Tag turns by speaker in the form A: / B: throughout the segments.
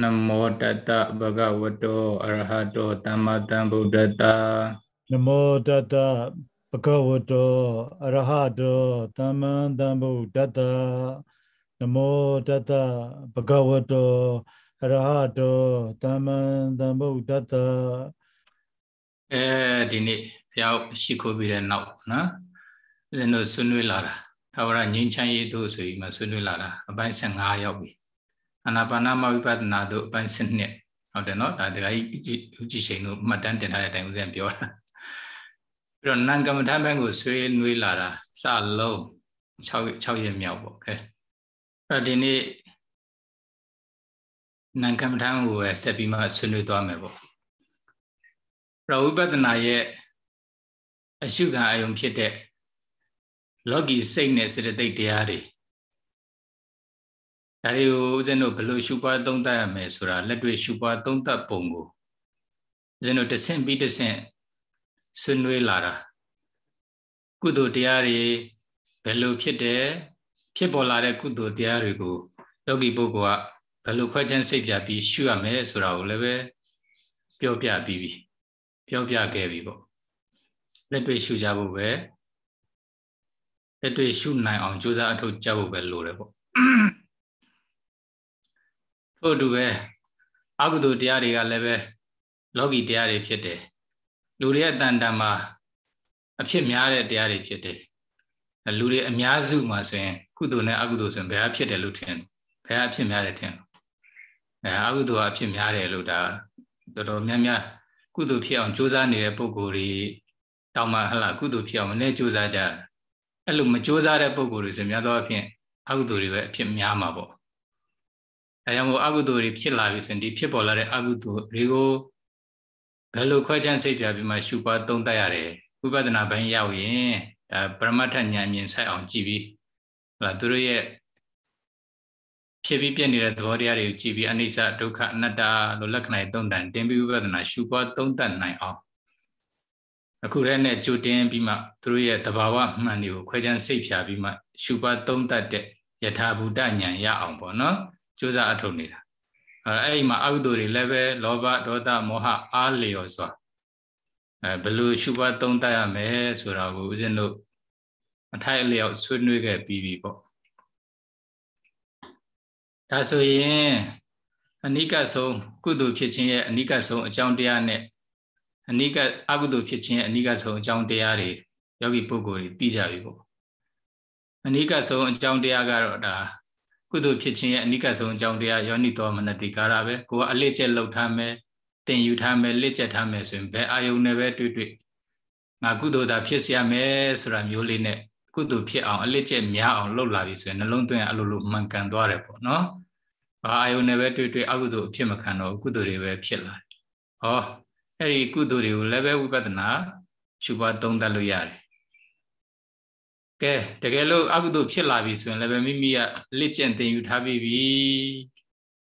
A: နမောတတဗဂဝတောအရဟတောသမ္မာသမ္ဗုဒ္ဓတာ
B: နမောတတဗဂဝတောအရဟတောသမ္မာသမ္ဗုဒ္ဓတာနမောတတဗဂဝတောအရဟတောသမ္မာသမ္ဗုဒ္ဓတာ
A: အဲဒီနေ့ဘုရားရှိခိုးပြီးတဲ့နောက်နော်ဦးဇင်းတို့ဆွနွေးလာတာသာဝရငြိမ်းချမ်းရေးတို့ဆိုပြီးမှဆွနွေးလာတာအပိုင်း15ရောက်ပြီအာနာပါနမဝိပဿနာတို့အပိုင်းစနစ်ဟုတ်တယ်နော်ဒါတခါကြီးဦးကြည်ချိန်တို့မှတ်တမ်းတင်ထားတဲ့အတိုင်းဦးဇင်ပြောတာပြီးတော့နံကမ္မဋ္ဌာန်းဘက်ကိုဆွေးနွေးလာတာစလုံး6 6ရက်မြောက်ပေါ့ခဲအဲ့တော့ဒီနေ့နံကမ္မဋ္ဌာန်းကိုပဲဆက်ပြီးမှဆွေးနွေးသွားမယ်ပေါ့ရဝိပဿနာရဲ့အရှုခံအယုံဖြစ်တဲ့လောကီစိတ်နဲ့စေတသိက်တရားတွေဒါတွေကိုဦးဇင်းတို့ဘယ်လိုရှုပွားသုံးသပ်ရမယ်ဆိုတာလက်တွေ့ရှုပွားသုံးသပ်ပုံကိုဦးဇင်းတို့တဆင့်ပြီးတဆင့်ဆွနွေးလာတာကုသိုလ်တရားတွေဘယ်လိုဖြစ်တယ်ဖြစ်ပေါ်လာတဲ့ကုသိုလ်တရားတွေကိုလောကီပုဂ္ဂိုလ်ကဘယ်လိုခွဲခြားစိတ်ပြပြီး ရှုရမယ်ဆိုတာကိုလည်းပဲပြောပြပြီးပြီပြောပြခဲ့ပြီပေါ့လက်တွေ့ရှုကြဖို့ပဲလက်တွေ့ရှုနိုင်အောင်ကြိုးစားအထောက်ကြဖို့ပဲလိုတယ်ပေါ့ထို့အတူပဲအကုသိုလ်တရားတွေကလည်းပဲလောကီတရားတွေဖြစ်တယ်လူတွေရဲ့တန်တန်မှာအဖြစ်များတဲ့တရားတွေဖြစ်တယ်လူတွေအများစုမှာဆိုရင် ကုသိုလ်နဲ့အကုသိုလ်ဆိုရင်ဘယ်ဟာဖြစ်တယ်လို့ထင်ဘယ်ဟာအဖြစ်များတယ်ထင်အဲအကုသိုလ်ကအဖြစ်များတယ်လို့ဒါတော်တော်များများကုသိုလ်ဖြစ်အောင်ကြိုးစားနေတဲ့ပုံကိုယ်တွေတောင်းမှဟလာကုသိုလ်ဖြစ်အောင်မနဲ့ကြိုးစားကြအဲ့လိုမကြိုးစားတဲ့ပုံကိုယ်တွေဆိုများသောအားဖြင့်အကုသိုလ်တွေပဲအဖြစ်များမှာပေါ့ဒါကြောင့်မို့အကုသိုလ်တွေဖြစ်လာပြီဆိုရင်ဒီဖြစ်ပေါ်လာတဲ့အကုသိုလ်တွေကိုဘယ်လိုခွဲခြားစိတ်ပြပြီးမှရှုပါသုံးသပ်ရတယ်ဝိပဿနာဘိုင်းရောက်ရင်ဒါပရမတ္ထဉာဏ်မြင်ဆိုင်အောင်ကြည့်ပြီးဟလာသူတို့ရဲ့ဖြစ်ပြီးပြနေတဲ့သဘောတရားတွေကိုကြည့်ပြီးအနိစ္စဒုက္ခအနတ္တလို့လက္ခဏာသုံးတန်တင်ပြီးဝိပဿနာရှုပွားသုံးသပ်နိုင်အောင်အခုတည်းနဲ့ကြိုတင်ပြီးမှသူတို့ရဲ့သဘာဝမှန်တွေကိုခွဲခြားစိတ်ဖြာပြီးမှရှုပွားသုံးသပ်တဲ့ယထာဘူတဉာဏ်ရအောင်ပေါ့နော်ကြိုးစားအထုတ်နေတာအဲ့ဒီမှာအကုသိုလ်တွေလည်းပဲလောဘဒေါသမောဟအားလျော်စွာအဲဘယ်လိုရှုပါသုံးတတ်ရမယ်ဆိုတာကိုဦးဇင်းတို့အထိုက်အလျောက်ဆွေးနွေးခဲ့ပြီးပြီပေါ့ဒါဆိုရင်အနိကဆုံးကုသိုလ်ဖြစ်ခြင်းရဲ့အနိကဆုံးအကြောင်းတရားနဲ့အနိကအကုသိုလ်ဖြစ်ခြင်းရဲ့အနိကဆုံးအကြောင်းတရားတွေယောဂီပုဂ္ဂိုလ်တွေသိကြပြီပေါ့အနိကဆုံးအကြောင်းတရားကတော့ဒါကုသိုလ်ဖြစ်ခြင်းရဲ့အနိကဆုံးအကြောင်းတရားယောနိတော်မနတိကာရပဲကိုကအလေးကျက်လောက်ထားမယ်တင်ယူထားမယ်လက်ကျက်ထားမယ်ဆိုရင်ဘယ်အာယုန်နဲ့ပဲတွေ့တွေ့ငါကုသိုလ်သာဖြစ်စရမယ်ဆိုတာမျိုးလေးနဲ့ကုသိုလ်ဖြစ်အောင်အလက်ကျက်များအောင်လုပ်လာပြီဆိုရင်နှလုံးသွင်းအလိုလိုမှန်ကန်သွားတယ်ပေါ့နော်။ဘာအာယုန်နဲ့ပဲတွေ့တွေ့အကုသိုလ်ဖြစ်မခံတော့ကုသိုလ်တွေပဲဖြစ်လာတယ်။ဟောအဲ့ဒီကုသိုလ်တွေကိုလည်းပဲဝိပဿနာရှုပါသုံးသပ်လို့ရတယ်ကဲတကယ်လို့အကုသိုလ်ဖြစ်လာပြီဆိုရင်လည်းပဲမိမိကလက်ကျင့်သင်ယူထားပြီးပြီ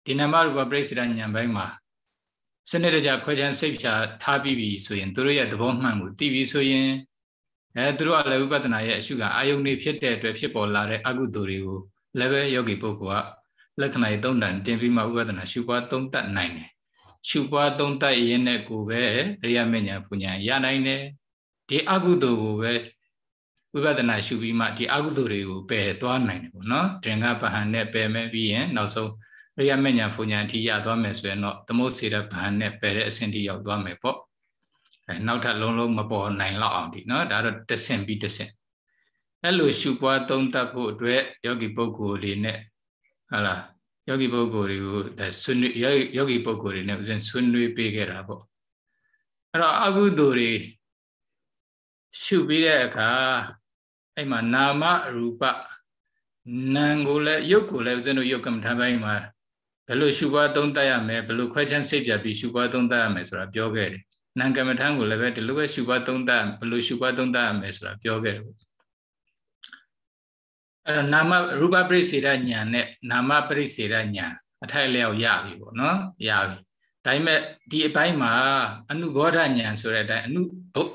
A: ဒီနမရူပပြိစ္ဆရာဉာဏ်ပိုင်းမှာစနစ်တကျခွဲခြားစိတ်ဖြာထားပြီးပြီဆိုရင်တို့ရဲ့သဘောမှန်ကိုသိပြီဆိုရင်အဲတို့ကလည်းဝိပဿနာရဲ့အရှုကအာယုန်နေဖြစ်တဲ့အတွက်ဖြစ်ပေါ်လာတဲ့အကုသိုလ်တွေကိုလည်းပဲယောဂီပုဂ္ဂိုလ်ကလက္ခဏာ၃တန်တင်ပြီးမှဝိပဿနာရှုပွားသုံးသပ်နိုင်တယ်ရှုပွားသုံးသပ်ရင်းနဲ့ကိုပဲအရိယမဉ္ဇဏ်ပူညာရနိုင်တယ်ဒီအကုသိုလ်ကိုပဲဝိပဿနာရှုပြီးမှဒီအကုသိုလ်တွေကိုပယ်သွားနိုင်တယ်ပေါ့နော်ဒင်္ဂပဟန်နဲ့ပယ်မဲ့ပြီးရင်နောက်ဆုံးရိယမဉ္ဇဏ်ဖုန်ဉဏ်ထိရသွားမယ်ဆိုရင်တော့သမုတ်စေတဲ့ပဟန်နဲ့ပယ်တဲ့အဆင့်ထိရောက်သွားမယ်ပေါ့အဲနောက်ထပ်လုံးလုံးမပေါ်နိုင်တော့အောင်ဒီနော်ဒါတော့တဆင့်ပြီးတဆင့်အဲ့လိုရှုပွားသုံးသပ်ဖို့အတွက်ယောဂီပုဂ္ဂိုလ်တွေနဲ့ဟာလားယောဂီပုဂ္ဂိုလ်တွေကိုဆွနွေယောဂီပုဂ္ဂိုလ်တွေနဲ့ဥစဉ်ဆွနွေပေးခဲ့တာပေါ့အဲ့တော့အကုသိုလ်တွေရှုပြီးတဲ့အခါအဲ့မှာနာမရူပနာမ်ကိုလည်းရုပ်ကိုလည်းဦးဇင်းတို့ရုပ်ကမ္မထာပိုင်းမှာဘယ်လိုရှုပွားသုံးသပ်ရမလဲဘယ်လိုခွဲခြမ်းစိတ်ပြပြီးရှုပွားသုံးသပ်ရမလဲဆိုတာပြောခဲ့တယ်။နာမ်ကမ္မထာကိုလည်းပဲဒီလိုပဲရှုပွားသုံးသပ်ဘယ်လိုရှုပွားသုံးသပ်ရမလဲဆိုတာပြောခဲ့တယ်။အဲ့တော့နာမရူပပရိစေရညာနဲ့နာမပရိစေရညာအထိုက်လျောက်ရပြီပေါ့နော်ရပြီ။ဒါပေမဲ့ဒီအပိုင်းမှာအနုဘောဓညာဆိုတဲ့အတိုင်းအနု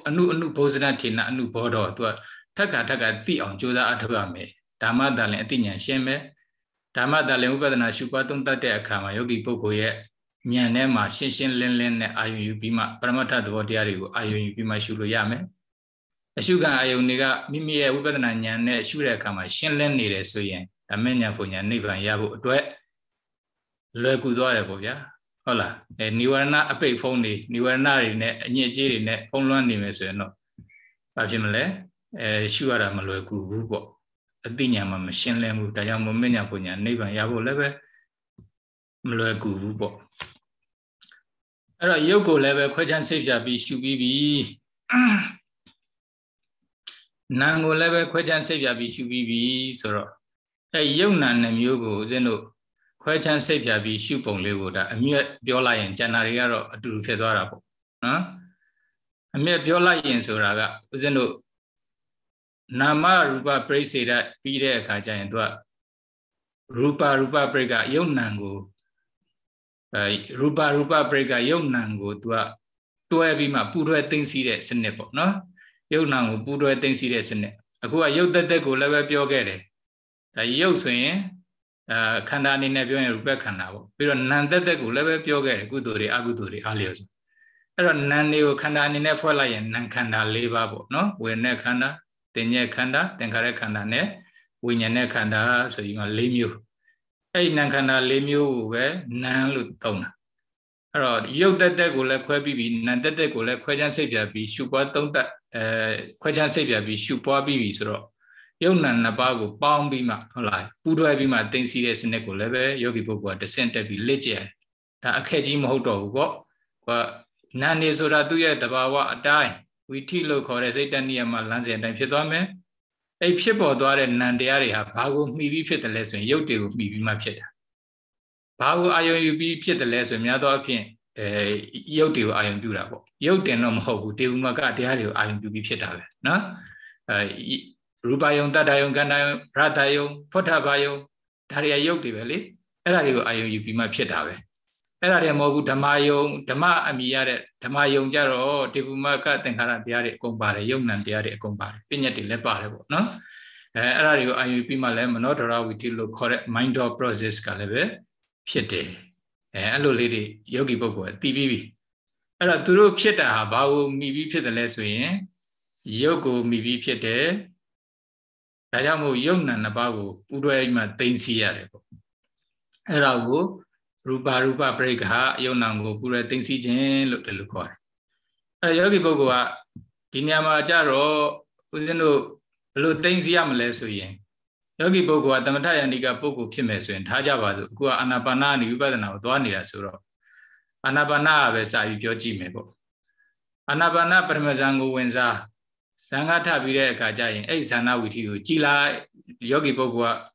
A: အနုအနုဘောဇနထေနအနုဘောဓောသူကထက်ကထက်ကသိအောင်ကြိုးစားအထောက်ရမယ်ဓမ္မတာလည်းအသိဉာဏ်ရှင်းမယ်ဓမ္မတာလည်းဝိပဿနာရှုပွားသုံးသပ်တဲ့အခါမှာယောဂီပုဂ္ဂိုလ်ရဲ့ဉာဏ်ထဲမှာရှင်းရှင်းလင်းလင်းနဲ့အာယုံယူပြီးမှပရမတ္ထသဘောတရားတွေကိုအာယုံယူပြီးမှရှုလို့ရမယ်အရှုခံအာယုံတွေကမိမိရဲ့ဝိပဿနာဉာဏ်နဲ့ရှုတဲ့အခါမှာရှင်းလင်းနေတယ်ဆိုရင်အမေညာပုံညာနိဗ္ဗာန်ရဖို့အတွက်လွယ်ကူသွားတယ်ပေါ့ဗျာဟုတ်လားအဲនិဝရဏအပိတ်ဖုံးတွေនិဝရဏတွေနဲ့အညစ်အကြေးတွေနဲ့ဖုံးလွှမ်းနေမယ်ဆိုရင်တော့ဘာဖြစ်မလဲအဲရှုရတာမလွယ်ကူဘူးပေါ့အသိဉာဏ်မှာမရှင်းလင်းဘူးဒါကြောင့်မမညာပညာနိဗ္ဗာန်ရဖို့လည်းပဲမလွယ်ကူဘူးပေါ့အဲ့တော့ယုတ်ကိုလည်းပဲခွဲခြမ်းစိတ်ပြပြီးရှုပြီးပြီနာမ်ကိုလည်းပဲခွဲခြမ်းစိတ်ပြပြီးရှုပြီးပြီဆိုတော့အဲယုတ်နာနှမျိုးကိုဦးဇင်းတို့ခွဲခြမ်းစိတ်ပြပြီးရှုပုံလေးကိုဒါအမြတ်ပြောလိုက်ရင်ကျန်တာတွေကတော့အတူတူဖြစ်သွားတာပေါ့နော်အမြတ်ပြောလိုက်ရင်ဆိုတာကဦးဇင်းတို့နာမရူပပြိစေတပြီးတဲ့အခါကျရင်သူကရူပရူပပြိကယုတ်နံကိုအဲရူပရူပပြိကယုတ်နံကိုသူကတွဲပြီးမှပူတွဲသိမ့်စီတဲ့စနစ်ပေါ့နော်ယုတ်နံကိုပူတွဲသိမ့်စီတဲ့စနစ်အခုကယုတ်သက်သက်ကိုလည်းပဲပြောခဲ့တယ်ဒါယုတ်ဆိုရင်အာခန္ဓာအနေနဲ့ပြောရင်ရူပခန္ဓာပေါ့ပြီးတော့နံသက်သက်ကိုလည်းပဲပြောခဲ့တယ်ကုသိုလ်တွေအကုသိုလ်တွေအားလျော်ဆိုအဲ့တော့နံတွေကိုခန္ဓာအနေနဲ့ဖွဲ့လိုက်ရင်နံခန္ဓာ၄ပါးပေါ့နော်ဝေနဲ့ခန္ဓာတင်ညက်ခန္ဓာသင်္ခါရခန္ဓာနဲ့ဝိညာဉ်နဲ့ခန္ဓာဆိုပြီးတော့၄မျိုးအဲ့ဒီနံခန္ဓာ၄မျိုးကိုပဲနံလို့သုံးတာအဲ့တော့ရုပ်တက်တက်ကိုလည်းခွဲပြီးပြီးနံတက်တက်ကိုလည်းခွဲခြမ်းစိတ်ပြပြီးရှုပွားသုံးတက်အဲခွဲခြမ်းစိတ်ပြပြီးရှုပွားပြီးပြီဆိုတော့ရုပ်နံနှစ်ပါးကိုပေါင်းပြီးမှဟုတ်လားပူးတွဲပြီးမှတင်စီတဲ့စနစ်ကိုလည်းပဲယောဂီပုဂ္ဂိုလ်ကတဆင့်တက်ပြီးလက်ကျယ်ဒါအခက်ကြီးမဟုတ်တော့ဘူးပေါ့ကွာနံနေဆိုတာသူ့ရဲ့တဘာဝအတိုင်းဝီထိလို့ခေါ်တဲ့စိတ်တဏှိယမှာလမ်းစဉ်အတိုင်းဖြစ်သွားမယ်အဲ့ဖြစ်ပေါ်သွားတဲ့နံတရားတွေဟာဘာကိုမှီပြီးဖြစ်တယ်လဲဆိုရင်ရုပ်တွေကိုမှီပြီးမှဖြစ်တာဘာကိုအာယုံယူပြီးဖြစ်တယ်လဲဆိုရင် များသောအားဖြင့်အဲရုပ်တွေကိုအာယုံပြုတာပေါ့ရုပ်တင်တော့မဟုတ်ဘူးတေဝမကတရားတွေကိုအာယုံပြုပြီးဖြစ်တာပဲနော်အဲရူပယုံတတယုံကန္တယုံရတယုံဖုဋ္ဌဘာယုံဒါတွေကရုပ်တွေပဲလေအဲ့ဒါတွေကိုအာယုံယူပြီးမှဖြစ်တာပဲအဲ့ဒါတွေမဟုတ်ဘူးဓမ္မယုံဓမ္မအမိရတဲ့ဓမ္မယုံကြတော့ဒေဝမကသင်္ခါရတရားတွေအကုန်ပါတယ်ယုံနံတရားတွေအကုန်ပါတယ်ပညာတွေလည်းပါတယ်ပေါ့နော်အဲအဲ့ဒါတွေကိုအာယူပြီးမှလည်းမနောဒရဝိတိလို့ခေါ်တဲ့ mind of process ကလည်းပဲဖြစ်တယ်အဲအဲ့လိုလေးတွေယောဂီပုဂ္ဂိုလ်ကသိပြီးပြီအဲ့တော့သူတို့ဖြစ်တာဟာဘာကိုမိပြီးဖြစ်တယ်လဲဆိုရင်ယုတ်ကိုမိပြီးဖြစ်တယ်ဒါကြောင့်မို့ယုတ်နံနှစ်ပါးကိုပူတွဲမှတင်စီရတယ်ပေါ့အဲ့ဒါကိုရူပါရူပပရိက္ခယုံနာကိုပူရသိသိခြင်းလို့တလူခေါ်တယ်။အဲယောဂီပုဂ္ဂိုလ်ကဒီညမှာကြတော့ဦးဇင်းတို့ဘလို့သိသိရမလဲဆိုရင်ယောဂီပုဂ္ဂိုလ်ကတမထယန္တိကပုဂ္ဂိုလ်ဖြစ်မယ်ဆိုရင်ထားကြပါစို့အခုကအာနာပါနာနိဝိပဿနာကိုသွားနေတာဆိုတော့အာနာပါနာကပဲစာယူပြောကြည့်မယ်ပေါ့အာနာပါနာပရမဇန်ကိုဝင်စားဇန်ကထပြီးတဲ့အခါကျရင်အဲ့ဇာနာဝီထီကိုကြည်လိုက်ယောဂီပုဂ္ဂိုလ်က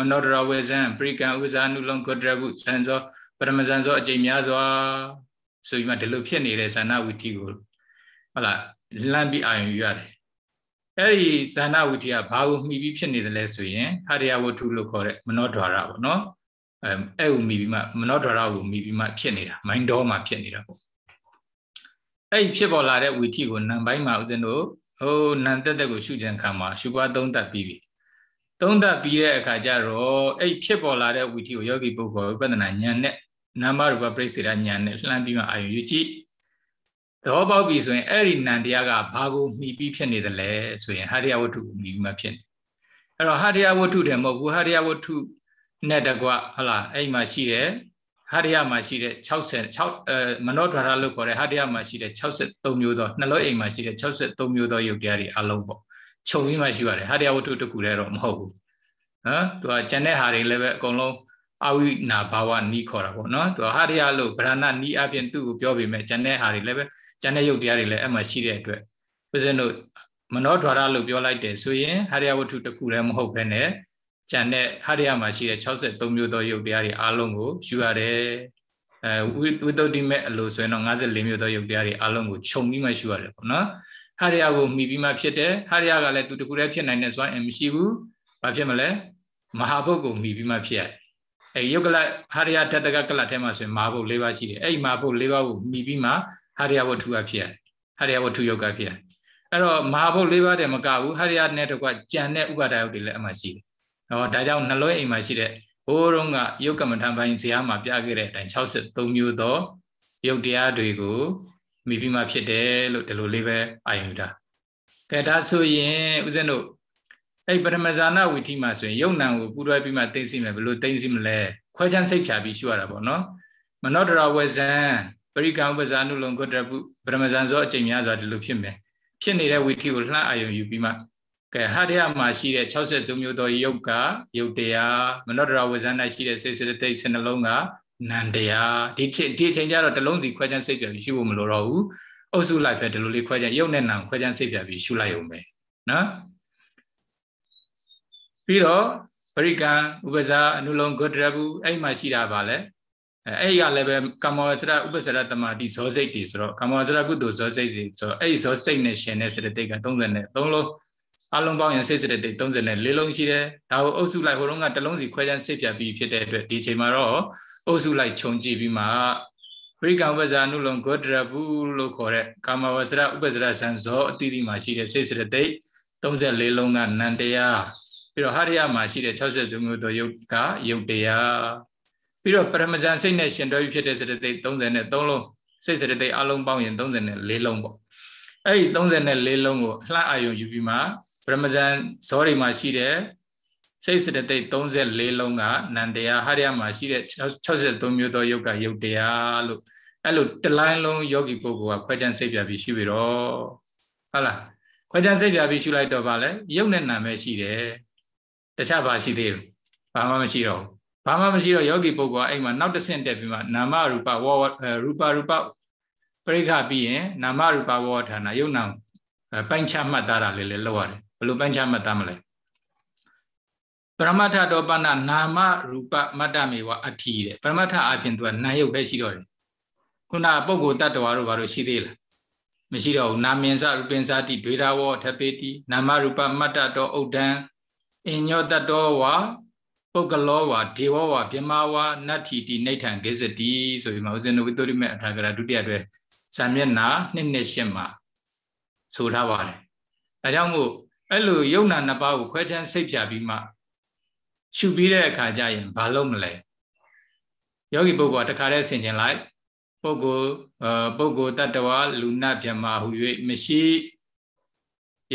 A: မနောဒရဝေဇံပရိကံဥဇာနုလုံကုတ္တရဘုဇံသောပရမဇံသောအကျိများစွာဆိုပြီးမှဒီလိုဖြစ်နေတဲ့ဇာနာဝိတိကိုဟုတ်လားလမ်းပြီးအာရုံယူရတယ်အဲ့ဒီဇာနာဝိတိကဘာကိုမှီပြီးဖြစ်နေတယ်လဲဆိုရင်ဟာရယဝတ္ထုလို့ခေါ်တဲ့မနောဒွါရပေါ့နော်အဲအဲ့ကိုမှီပြီးမှမနောဒွါရကိုမှီပြီးမှဖြစ်နေတာမိုင်းတော်မှာဖြစ်နေတာပေါ့အဲ့ဒီဖြစ်ပေါ်လာတဲ့ဝိတိကိုနံပိုင်းမှာဦးဇင်းတို့ဟိုနံတက်တက်ကိုရှုခြင်းခံမှာရှုပွားသုံးတတ်ပြီးပြီသုံးသပ်ပြီးတဲ့အခါကျတော့အဲ့ဖြစ်ပေါ်လာတဲ့ဝီထီကိုယောဂီပုဂ္ဂိုလ်ဝိပဿနာဉာဏ်နဲ့နာမရူပပြိစေတဉာဏ်နဲ့လှမ်းပြီးမှအာရုံယူကြည့်တော့ပေါက်ပြီဆိုရင်အဲ့ဒီနန္တရားကဘာကိုမှီပြီးဖြစ်နေသလဲဆိုရင်ဟာရယဝတ္ထုကိုမှီပြီးမှဖြစ်နေအဲ့တော့ဟာရယဝတ္ထုတယ်မဟုတ်ဘူးဟာရယဝတ္ထုနဲ့တကွဟလာအဲ့မှာရှိတယ်ဟာရယမှာရှိတဲ့66အဲမနောဒွါရလို့ခေါ်တဲ့ဟာရယမှာရှိတဲ့63မျိုးသောနှလုံးအိမ်မှာရှိတဲ့63မျိုးသောယုတ်တရားတွေအလုံးပေါ့ခြုံပြီးမှရှိပါတယ်ဟာတရားဝတ္ထုတခုတည်းတော့မဟုတ်ဘူးနော်သူကကျန်တဲ့ဟာတွေလည်းပဲအကုန်လုံးအဝိနာဘာဝနီးခေါ်တာပေါ့နော်သူကဟာတရားလို့ဗရဏနီးအပြင်သူ့ကိုပြောပေမဲ့ကျန်တဲ့ဟာတွေလည်းပဲကျန်တဲ့ယုတ်တရားတွေလည်းအဲ့မှာရှိတဲ့အတွက်ဦးဇင်းတို့မနောဒွါရလို့ပြောလိုက်တယ်ဆိုရင်ဟာရယဝတ္ထုတစ်ခုလည်းမဟုတ်ဘဲနဲ့ကျန်တဲ့ဟာရယမှာရှိတဲ့63မျိုးသောယုတ်တရားတွေအလုံးကိုယူရတယ်အဲဝိတ္တုတိမဲ့အလိုဆိုရင်တော့54မျိုးသောယုတ်တရားတွေအလုံးကိုခြုံပြီးမှယူရတယ်ပေါ့နော်ဟရိယကိုမှီပြီးမှဖြစ်တယ်ဟရိယကလည်းသူတခုတည်းဖြစ်နိုင်တဲ့စွမ်းအင်မရှိဘူးဘာဖြစ်မလဲမဟာဘုတ်ကိုမှီပြီးမှဖြစ်ရတယ်အဲယုတ်ကလဟရိယတတကကလထဲမှာဆိုရင်မဟာဘုတ်၄ပါးရှိတယ်အဲ့ဒီမဟာဘုတ်၄ပါးကိုမှီပြီးမှဟရိယဝတ္ထုကဖြစ်ရတယ်ဟရိယဝတ္ထုယုတ်ကဖြစ်ရတယ်အဲ့တော့မဟာဘုတ်၄ပါးတည်းမကဘူးဟရိယနဲ့တကွကြံတဲ့ဥပါဒယုတ်တွေလည်းအမှရှိတယ်ဟောဒါကြောင့်နှလုံးအိမ်မှာရှိတဲ့ဘိုးတော်ကယုတ်ကမ္မထံပိုင်းဇေယျမှာပြခဲ့တဲ့အတိုင်း63မျိုးသောယုတ်တရားတွေကိုမိပြီးမှဖြစ်တယ်လို့ဒီလိုလေးပဲအာယုံတာကဲဒါဆိုရင်ဦးဇင်းတို့အဲ့ပထမဇာနာဝီတိမှာဆိုရင်ယုံနံကိုပူတွဲပြီးမှသိသိမယ်ဘယ်လိုသိသိမလဲခွဲချမ်းစိတ်ဖြာပြီးရှုရတာပေါ့နော်မနောတရဝဇံပရိကံဥပဇာနုလုံကုတ္တပုပရမဇံသောအချိန်များစွာဒီလိုဖြစ်မယ်ဖြစ်နေတဲ့ဝီတိကိုလှအာယုံယူပြီးမှကဲဟာတရားမှာရှိတဲ့63မျိုးသောယုတ်ကယုတ်တရားမနောတရဝဇဏ၌ရှိတဲ့စေစတသိက်စနှလုံးကနန္တရားဒီချိန်ဒီချိန်ကျတော့တလုံးစီခွဲခြမ်းစိတ်ပြပြီးရှုဖို့မလိုတော့ဘူးအုပ်စုလိုက်ပဲဒီလိုလေးခွဲခြမ်းရုပ်နဲ့နာခွဲခြမ်းစိတ်ပြပြီးရှုလိုက်အောင်ပဲနော်ပြီးတော့ပရိကံဥပဇာအနုလုံးဂုတရဘူးအဲ့မှာရှိတာပါလေအဲ့ရလည်းပဲကမ္မောစရဥပဇရတမတိဇောစိတ်တွေဆိုတော့ကမ္မောစရကုသိုလ်ဇောစိတ်စီဆိုတော့အဲ့ဇောစိတ်နဲ့ရှင်တဲ့စရတိတ်က33လုံးအလုံးပေါင်းရင်စိတ်စရတိတ်34လုံးရှိတယ်ဒါကိုအုပ်စုလိုက်ဟိုတုန်းကတလုံးစီခွဲခြမ်းစိတ်ပြပြီးဖြစ်တဲ့အတွက်ဒီအချိန်မှာတော့အုပ်စုလိုက်ခြုံကြည့်ပြီးမှပရိကံဝဇာနုလုံဂောတရဘူးလို့ခေါ်တဲ့ကာမဝဇရဥပဇရဇံဇောအတိအတိမှာရှိတဲ့စိတ်စရတိတ်34လုံးကနန္တရားပြီးတော့ဟရိယမှာရှိတဲ့62မျိုးသောယုတ်ကယုတ်တရားပြီးတော့ပရမဇန်စိတ်နဲ့ရှင်တော်ဖြစ်တဲ့စရတိတ်33လုံးစိတ်စရတိတ်အလုံးပေါင်းရင်34လုံးပေါ့အဲ့ဒီ34လုံးကိုလှမ်းအာယုံယူပြီးမှပရမဇန်ဇောတွေမှာရှိတဲ့စိတ်စတသိက်34လုံးကနန္တရားဟာရယမှာရှိတဲ့63မျိုးသောယုတ်ကယုတ်တရားလို့အဲ့လိုတလိုင်းလုံးယောဂီပုဂ္ဂိုလ်ကခွဲခြားစိတ်ပြပြီးရှိပြီတော့ဟုတ်လားခွဲခြားစိတ်ပြပြီးရှိလိုက်တော့ဗာလဲယုတ်နဲ့နာမဲရှိတယ်တခြားဘာရှိသေးဘူးဘာမှမရှိတော့ဘာမှမရှိတော့ယောဂီပုဂ္ဂိုလ်ကအဲ့မှာနောက်တစ်ဆင့်တက်ပြီးမှနာမရူပဝဝရူပရူပပရိက္ခပြီးရင်နာမရူပဝဝဌာနယုတ်နာပိုင်းခြားမှတ်သားတာလေးလည်းလောက်ရတယ်ဘယ်လိုပိုင်းခြားမှတ်သားမလဲပရမတ္ထတောပဏနာမရူပမတ္တမေဝအထီတဲ့ပရမတ္ထအပြင်သူကနာယုတ်ပဲရှိတော့တယ်ခုနပုဂ္ဂိုလ်တ attva တို့ဘာလို့ရှိသေးလားမရှိတော့ဘူးနာမင်စရူပင်စတိဒွေတာဝထပေတိနာမရူပမတ္တတောဥဒ္ဒံအညောတတောဝါပုဂ္ဂလောဝါဒေဝဝါဗြဟ္မာဝါနတ္ထီတိနိဋ္ဌံဂေဇတိဆိုပြီးမှဦးဇင်းတို့ဝိတ္တရိမေအထာကရာဒုတိယတွဲဇာမျက်နာနှစ်နှစ်ရှင်းမှာဆိုထားပါတယ်အဲကြောင့်မို့အဲ့လိုယုံနာနှစ်ပါးကိုခွဲခြမ်းစိတ်ဖြာပြီးမှရှုပြီးတဲ့အခါကျရင်ဘာလုပ်မလဲယောဂီပုဂ္ဂိုလ်ကတခါတည်းဆင်ခြင်လိုက်ပုဂ္ဂိုလ်ပုဂ္ဂိုလ်တ attva လူနာမြမဟူ၍မရှိ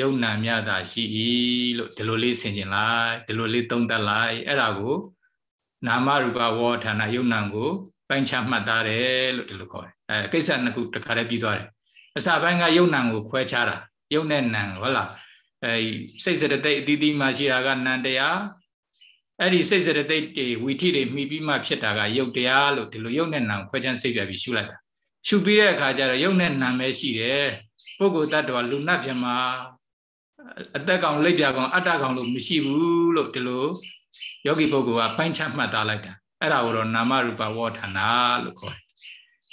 A: ယုံနာမြတာရှိ၏လို့ဒီလိုလေးဆင်ခြင်လိုက်ဒီလိုလေးသုံးသပ်လိုက်အဲ့ဒါကိုနာမရူပဝေါဌာဏယုံနာကိုပိုင်းခြားမှတ်သားတယ်လို့ဒီလိုခေါ်တယ်အဲကိစ္စနှစ်ခုတခါတည်းပြီးသွားတယ်အစပိုင်းကယုံနာကိုခွဲခြားတာယုံနဲ့နံဟုတ်လားအဲစိတ်စတသိအသီးသီးမှရှိတာကနံတရားအဲ့ဒီစိတ်စရတိတ်တွေဝီထိတွေမှီပြီးမှဖြစ်တာကယုတ်တရားလို့ဒီလိုယုတ်နဲ့နာခွဲခြမ်းစိတ်ပြပြီးရှုလိုက်တာရှုပြီးတဲ့အခါကျတော့ယုတ်နဲ့နာမဲရှိတယ်ပုဂ္ဂိုလ်တ attva လူနာပြမအသက်ကောင်လက်ပြကောင်အတ္တကောင်လို့မရှိဘူးလို့ဒီလိုယောဂီပုဂ္ဂိုလ်ကပိုင်းခြားမှတ်သားလိုက်တာအဲ့ဒါကိုတော့နာမရူပဝဋ္ဌာဏလို့ခေါ်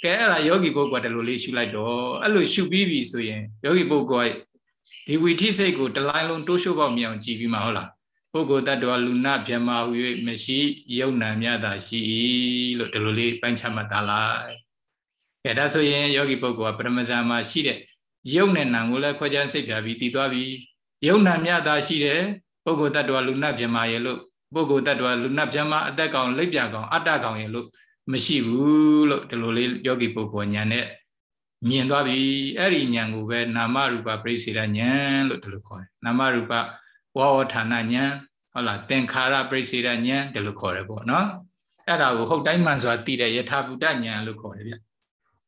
A: တယ်ကဲအဲ့ဒါယောဂီပုဂ္ဂိုလ်ကဒီလိုလေးရှုလိုက်တော့အဲ့လိုရှုပြီးပြီဆိုရင်ယောဂီပုဂ္ဂိုလ်ကဒီဝီထိစိတ်ကိုတလိုင်းလုံးတိုးရှုပ်ပေါက်မြအောင်ကြည်ပြီးမှဟုတ်လားပုဂ္ဂိုလ်တ attva လူနာမြမဟူ၍မရှိယုံနာမြတာရှိလို့ဒီလိုလေးပိုင်းခြားမှတ်သားလိုက်။အဲဒါဆိုရင်ယောဂီပုဂ္ဂိုလ်ကပရမဇာမှာရှိတဲ့ယုံနဲ့နာကိုလည်းခွဲခြားစိတ်ဖြာပြီးတည်သွားပြီ။ယုံနာမြတာရှိတဲ့ပုဂ္ဂိုလ်တ attva လူနာမြမရဲ့လို့ပုဂ္ဂိုလ်တ attva လူနာမြမအသက်ကောင်လက်ပြကောင်အတ္တကောင်ရဲ့လို့မရှိဘူးလို့ဒီလိုလေးယောဂီပုဂ္ဂိုလ်ညာနဲ့မြင်သွားပြီအဲ့ဒီဉာဏ်ကိုပဲနာမရူပပြိစေရဉာဏ်လို့ဒီလိုခေါ်တယ်နာမရူပဝါဝဌာဏဉာဏ်ဟုတ်လားသင်္ခါရပြိစေရဉာဏ်ဒီလိုခေါ်တယ်ပေါ့နော်အဲ့ဒါကိုဟုတ်တိုင်းမှန်စွာသိတဲ့ယထာဘူတဉာဏ်လို့ခေါ်တယ်ဗျ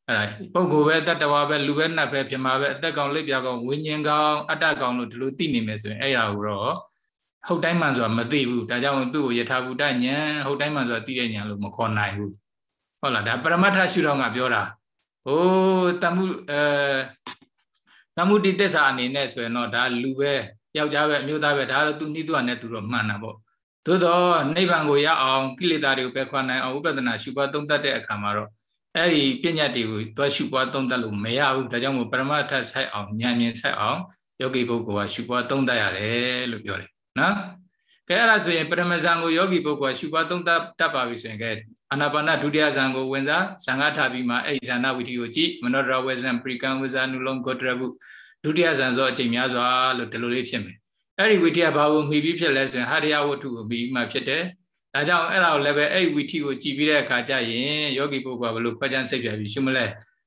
A: အဲ့ဒါပုဂ္ဂိုလ်ပဲတတ္တဝါပဲလူပဲနတ်ပဲပြမာပဲအသက်ကောင်လိပ်ပြကောင်ဝိညာဉ်ကောင်အတ္တကောင်လို့ဒီလိုသိနေမယ်ဆိုရင်အဲ့ဒါကိုတော့ဟုတ်တိုင်းမှန်စွာမသိဘူးဒါကြောင့်သူ့ကိုယထာဘူတဉာဏ်ဟုတ်တိုင်းမှန်စွာသိတဲ့ဉာဏ်လို့မခေါ်နိုင်ဘူးဟုတ်လားဒါပရမတ္ထရှုတော့ကပြောတာဟိုတမှုအဲတမှုတိတ္တဆာအနေနဲ့ဆိုရင်တော့ဒါလူပဲယောက်ျားပဲအမျိုးသားပဲဒါတော့သူနှိသူကနဲ့သူတော့မှန်တာပေါ့သို့သောနိဗ္ဗာန်ကိုရအောင်ကိလေသာတွေကိုပယ်ခွာနိုင်အောင်ဥပဒနာရှုပွားသုံးသပ်တဲ့အခါမှာတော့အဲ့ဒီပညာတွေကိုသွားရှုပွားသုံးသပ်လို့မရဘူးဒါကြောင့်မို့ပရမတ္ထဆိုင်အောင်ဉာဏ်မြင်ဆိုင်အောင်ယောဂီပုဂ္ဂိုလ်ကရှုပွားသုံးသပ်ရတယ်လို့ပြောတယ်နော်ကဲအဲ့ဒါဆိုရင်ပရမဇန်ကိုယောဂီပုဂ္ဂိုလ်ကရှုပွားသုံးသပ်တတ်ပါပြီဆိုရင်ကဲအာနာပါနဒုတိယဇန်ကိုဝင်စားဇန်ကထားပြီးမှအဲ့ဒီဇန်နာဝိတိကိုကြည့်မနောဒရဝေဇန်ပရိကံဝေဇာနုလုံးဂောတရဘုဒုတိယဆန်သောအချိန်များစွာလို့ဒီလိုလေးဖြစ်မယ်အဲ့ဒီဝိထီကဘာကိုမှီပြီးဖြစ်လဲဆိုရင်ဟာရယဝတ္ထုကိုမှီမှဖြစ်တယ်ဒါကြောင့်အဲ့ဒါကိုလည်းပဲအဲ့ဒီဝိထီကိုကြည်ပြီးတဲ့အခါကျရင်ယောဂီပုဂ္ဂိုလ်ကဘလို့ခွဲခြားစိတ်ပြပြီးရှုမလဲ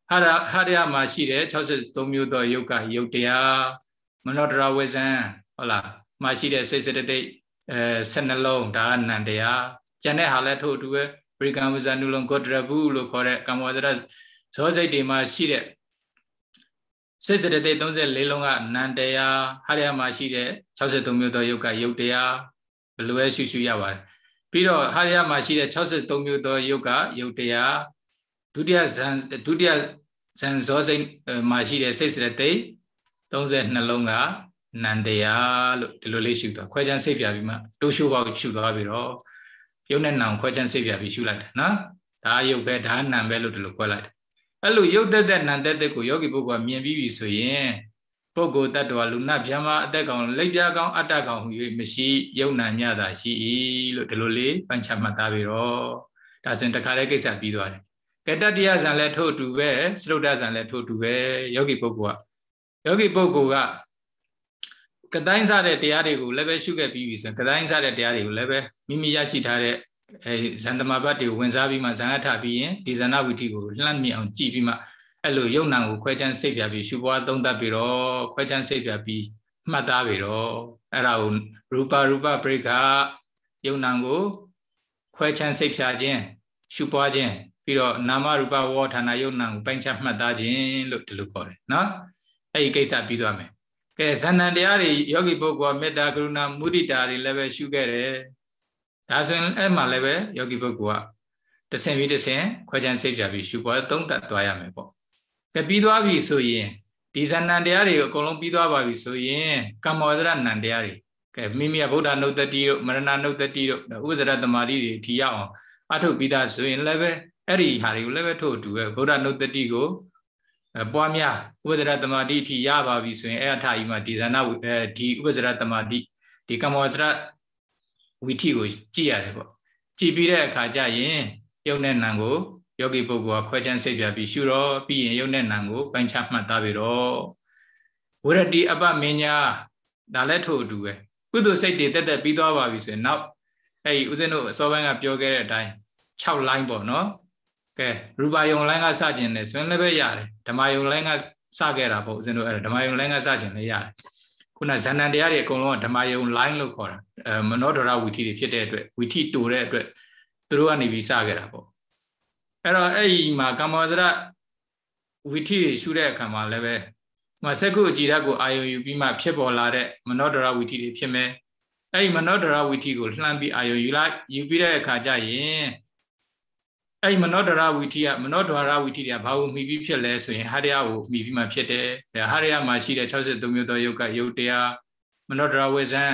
A: ဟာရဟာရယမှာရှိတဲ့63မျိုးသောယုတ်ကယုတ်တရားမနောတရာဝေဇံဟုတ်လားမှာရှိတဲ့စိတ်စတတိတ်အဲ12လုံးဒါကနန္တရားကျန်တဲ့ဟာလည်းထို့အတူပဲပရိကံဝဇာနုလုံကောတရဘူးလို့ခေါ်တဲ့ကမ္မဝဇရဇောစိတ်တွေမှာရှိတဲ့စေစရတိ34လုံးကနန္တရားဟာရယမှာရှိတဲ့63မျိုးသောယုတ်ကယုတ်တရားဘလွဲရှုရှုရပါတယ်ပြီးတော့ဟာရယမှာရှိတဲ့63မျိုးသောယုတ်ကယုတ်တရားဒုတိယဇန်ဒုတိယဇန်ဇောစိတ်မှာရှိတဲ့စေစရတိ32လုံးကနန္တရားလို့ဒီလိုလေးရှုသွားခွဲခြမ်းစိတ်ပြပြီးမှတိုးရှိုးပေါက်ရှုသွားပြီးတော့ယုတ်နဲ့နံခွဲခြမ်းစိတ်ပြပြီးရှုလိုက်တယ်နော်ဒါယုတ်ပဲဒါနံပဲလို့ဒီလိုခွဲလိုက်တယ်အဲ့လိုရုပ်တက်တဲ့နံတက်တဲ့ကိုယောဂီပုဂ္ဂိုလ်ကမြင်ပြီးပြီဆိုရင်ပုဂ္ဂိုလ်တ attva လူနာဗျာမအတက်ကောင်လက်ပြကောင်အတ္တကောင်ဟူ၍မရှိယုံနာညတာရှိ၏လို့ဒီလိုလေးပန့်ချမှတ်သားပြီတော့ဒါဆိုရင်တခါတည်းကိစ္စပြီးသွားတယ်ကတတိယဇံလည်းထို့တူပဲစရုဒ္ဒဇံလည်းထို့တူပဲယောဂီပုဂ္ဂိုလ်ကယောဂီပုဂ္ဂိုလ်ကကတိုင်းစားတဲ့တရားတွေကိုလည်းပဲရှုခဲ့ပြီးပြီဆိုရင်ကတိုင်းစားတဲ့တရားတွေကိုလည်းပဲမိမိရရှိထားတဲ့အဲဇန်တမာဘတ်တွေဝင်စားပြီးမှဇန်အထပြီးရင်ဒီဇဏဝိထိကိုလှမ်းမြင်အောင်ကြည့်ပြီးမှအဲ့လိုယုံနာကို ခွဲခြမ်းစိတ်ပြပြီးရှုပွားသုံးသပ်ပြီးတော့ခွဲခြမ်းစိတ်ပြပြီးမှတ်သားပြီးတော့အဲ့ဒါကိုရူပရူပပရိက္ခယုံနာကိုခွဲခြမ်းစိတ်ဖြာခြင်းရှုပွားခြင်းပြီးတော့နာမရူပဝေါဌာဏယုံနာကိုပိုင်းခြားမှတ်သားခြင်းလို့ဒီလိုခေါ်တယ်နော်အဲ့ဒီကိစ္စပြီးသွားမယ်ကဲဇဏ္ဏတရားတွေယောဂီပုဂ္ဂိုလ်ကမေတ္တာကရုဏာမုဒိတာတွေလည်းပဲရှုခဲ့တယ်ဒါဆိုရင်အဲ့မှာလည်းပဲယောဂီပုဂ္ဂိုလ်ကတဆင်ပြီးတဆင်ခွဲခြမ်းစိတ်ပြပြီးရှုပွဲသုံးတတ်သွားရမယ်ပေါ့ကဲပြီးသွားပြီဆိုရင်ဒီဇဏ္ဏတရားတွေကိုအကုန်လုံးပြီးသွားပါပြီဆိုရင်ကမ္မောဒရဏဏတရားတွေကဲမိမိကဗုဒ္ဓနုတ္တတိတို့မရဏနုတ္တတိတို့ဥဇရတမာတိတွေထီရအောင် အထုတ်ပြီးသားဆိုရင်လည်းပဲအဲ့ဒီဟာတွေကိုလည်းပဲထို့အတူပဲဗုဒ္ဓနုတ္တတိကိုပွားများဥပဇရတမာတိထီရပါပြီဆိုရင်အဲ့အထာကြီးမှာဒီဇဏ္ဏဒီဥပဇရတမာတိဒီကမ္မောဇရဝီထိကိုကြည့်ရတယ်ပေါ့ကြည့်ပြီးတဲ့အခါကျရင်ယုတ်နဲ့နံကိုယောဂီပုဂ္ဂိုလ်ကခွဲခြမ်းစိတ်ပြပြီးရှုတော့ပြီးရင်ယုတ်နဲ့နံကိုပိုင်းခြားမှတ်သားပြီးတော့ဝရတိအပမင်းညာဒါလည်းထို့အတူပဲကုသိုလ်စိတ်တွေတက်တက်ပြီးသွားပါပြီဆိုရင်နောက်အဲ့ဒီဦးဇင်းတို့အစောပိုင်းကပြောခဲ့တဲ့အတိုင်း6 line ပေါ့နော်ကဲရူပါယုံ line ကစကျင်တယ်ဆိုရင်လည်းပဲရတယ်ဓမ္မယုံ line ကစခဲ့တာပေါ့ဦးဇင်းတို့အဲ့ဒါဓမ္မယုံ line ကစကျင်လည်းရတယ်ခုနဇဏ္ဏတရားတွေအကုန်လုံးကဓမ္မယုံ line လို့ခေါ်တာအဲမနောဒရဝီထီတွေဖြစ်တဲ့အတွက်ဝီထီတူတဲ့အတွက်သူတို့ကနေပြီးစခဲ့တာပေါ့အဲ့တော့အဲ့ဒီမှာကမ္မောဒရဝီထီတွေရှုတဲ့အခါမှာလည်းပဲမစက္ခုအကြည်ဓာတ်ကိုအာယုံယူပြီးမှဖြစ်ပေါ်လာတဲ့မနောဒရဝီထီတွေဖြစ်မယ်အဲ့ဒီမနောဒရဝီထီကိုလှမ်းပြီးအာယုံယူလိုက်ယူပြီးတဲ့အခါကျရင်အဲ့မနောဒရဝီထိကမနောဒရဝီထိကဘာကိုမှီပြီးဖြစ်လဲဆိုရင်ဟာရယကိုမှီပြီးမှဖြစ်တယ်ဟာရယမှာရှိတဲ့63မျိုးသောယုတ်ကယုတ်တရားမနောဒရဝေဇံ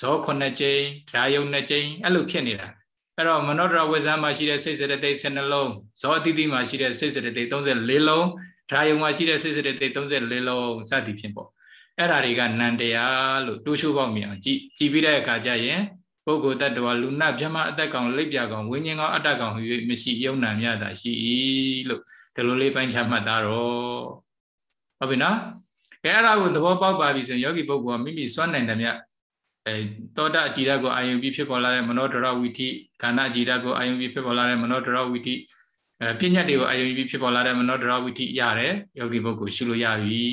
A: ဇော9ကျိန်းဒရာယုတ်2ကျိန်းအဲ့လိုဖြစ်နေတာအဲ့တော့မနောဒရဝေဇံမှာရှိတဲ့စိတ်စရတိတ်7လုံးဇောအတိတိမှာရှိတဲ့စိတ်စရတိတ်34လုံးဒရာယုတ်မှာရှိတဲ့စိတ်စရတိတ်34လုံးစသည်ဖြင့်ပေါ့အဲ့ဓာတွေကနန္တရားလို့တူရှုပေါက်မြင်အောင်ကြည်ကြည်ပြီးတဲ့အခါကျရင်ပုဂ္ဂိုလ်တ attva လူနာမြမအသက်ကောင်လိပ်ပြကောင်ဝိညာဉ်ကောင်အတ္တကောင်ဟူ၍မရှိယုံနာမြတာရှိ၏လို့ဒီလိုလေးပိုင်းခြားမှတ်သားတော့ဟုတ်ပြီနော်အဲအဲ့ဒါကိုသဘောပေါက်ပါပြီဆိုရင်ယောဂီပုဂ္ဂိုလ်ကမိမိစွန့်နိုင်တယ်မြတ်အဲတောတအကြည်ဓာတ်ကိုအာယုံပြီးဖြစ်ပေါ်လာတဲ့မနောဒရဝိသိခန္ဓာအကြည်ဓာတ်ကိုအာယုံပြီးဖြစ်ပေါ်လာတဲ့မနောဒရဝိသိအဲပညာတွေကိုအာယုံပြီးဖြစ်ပေါ်လာတဲ့မနောဒရဝိသိရတယ်ယောဂီပုဂ္ဂိုလ်ရှုလို့ရပြီ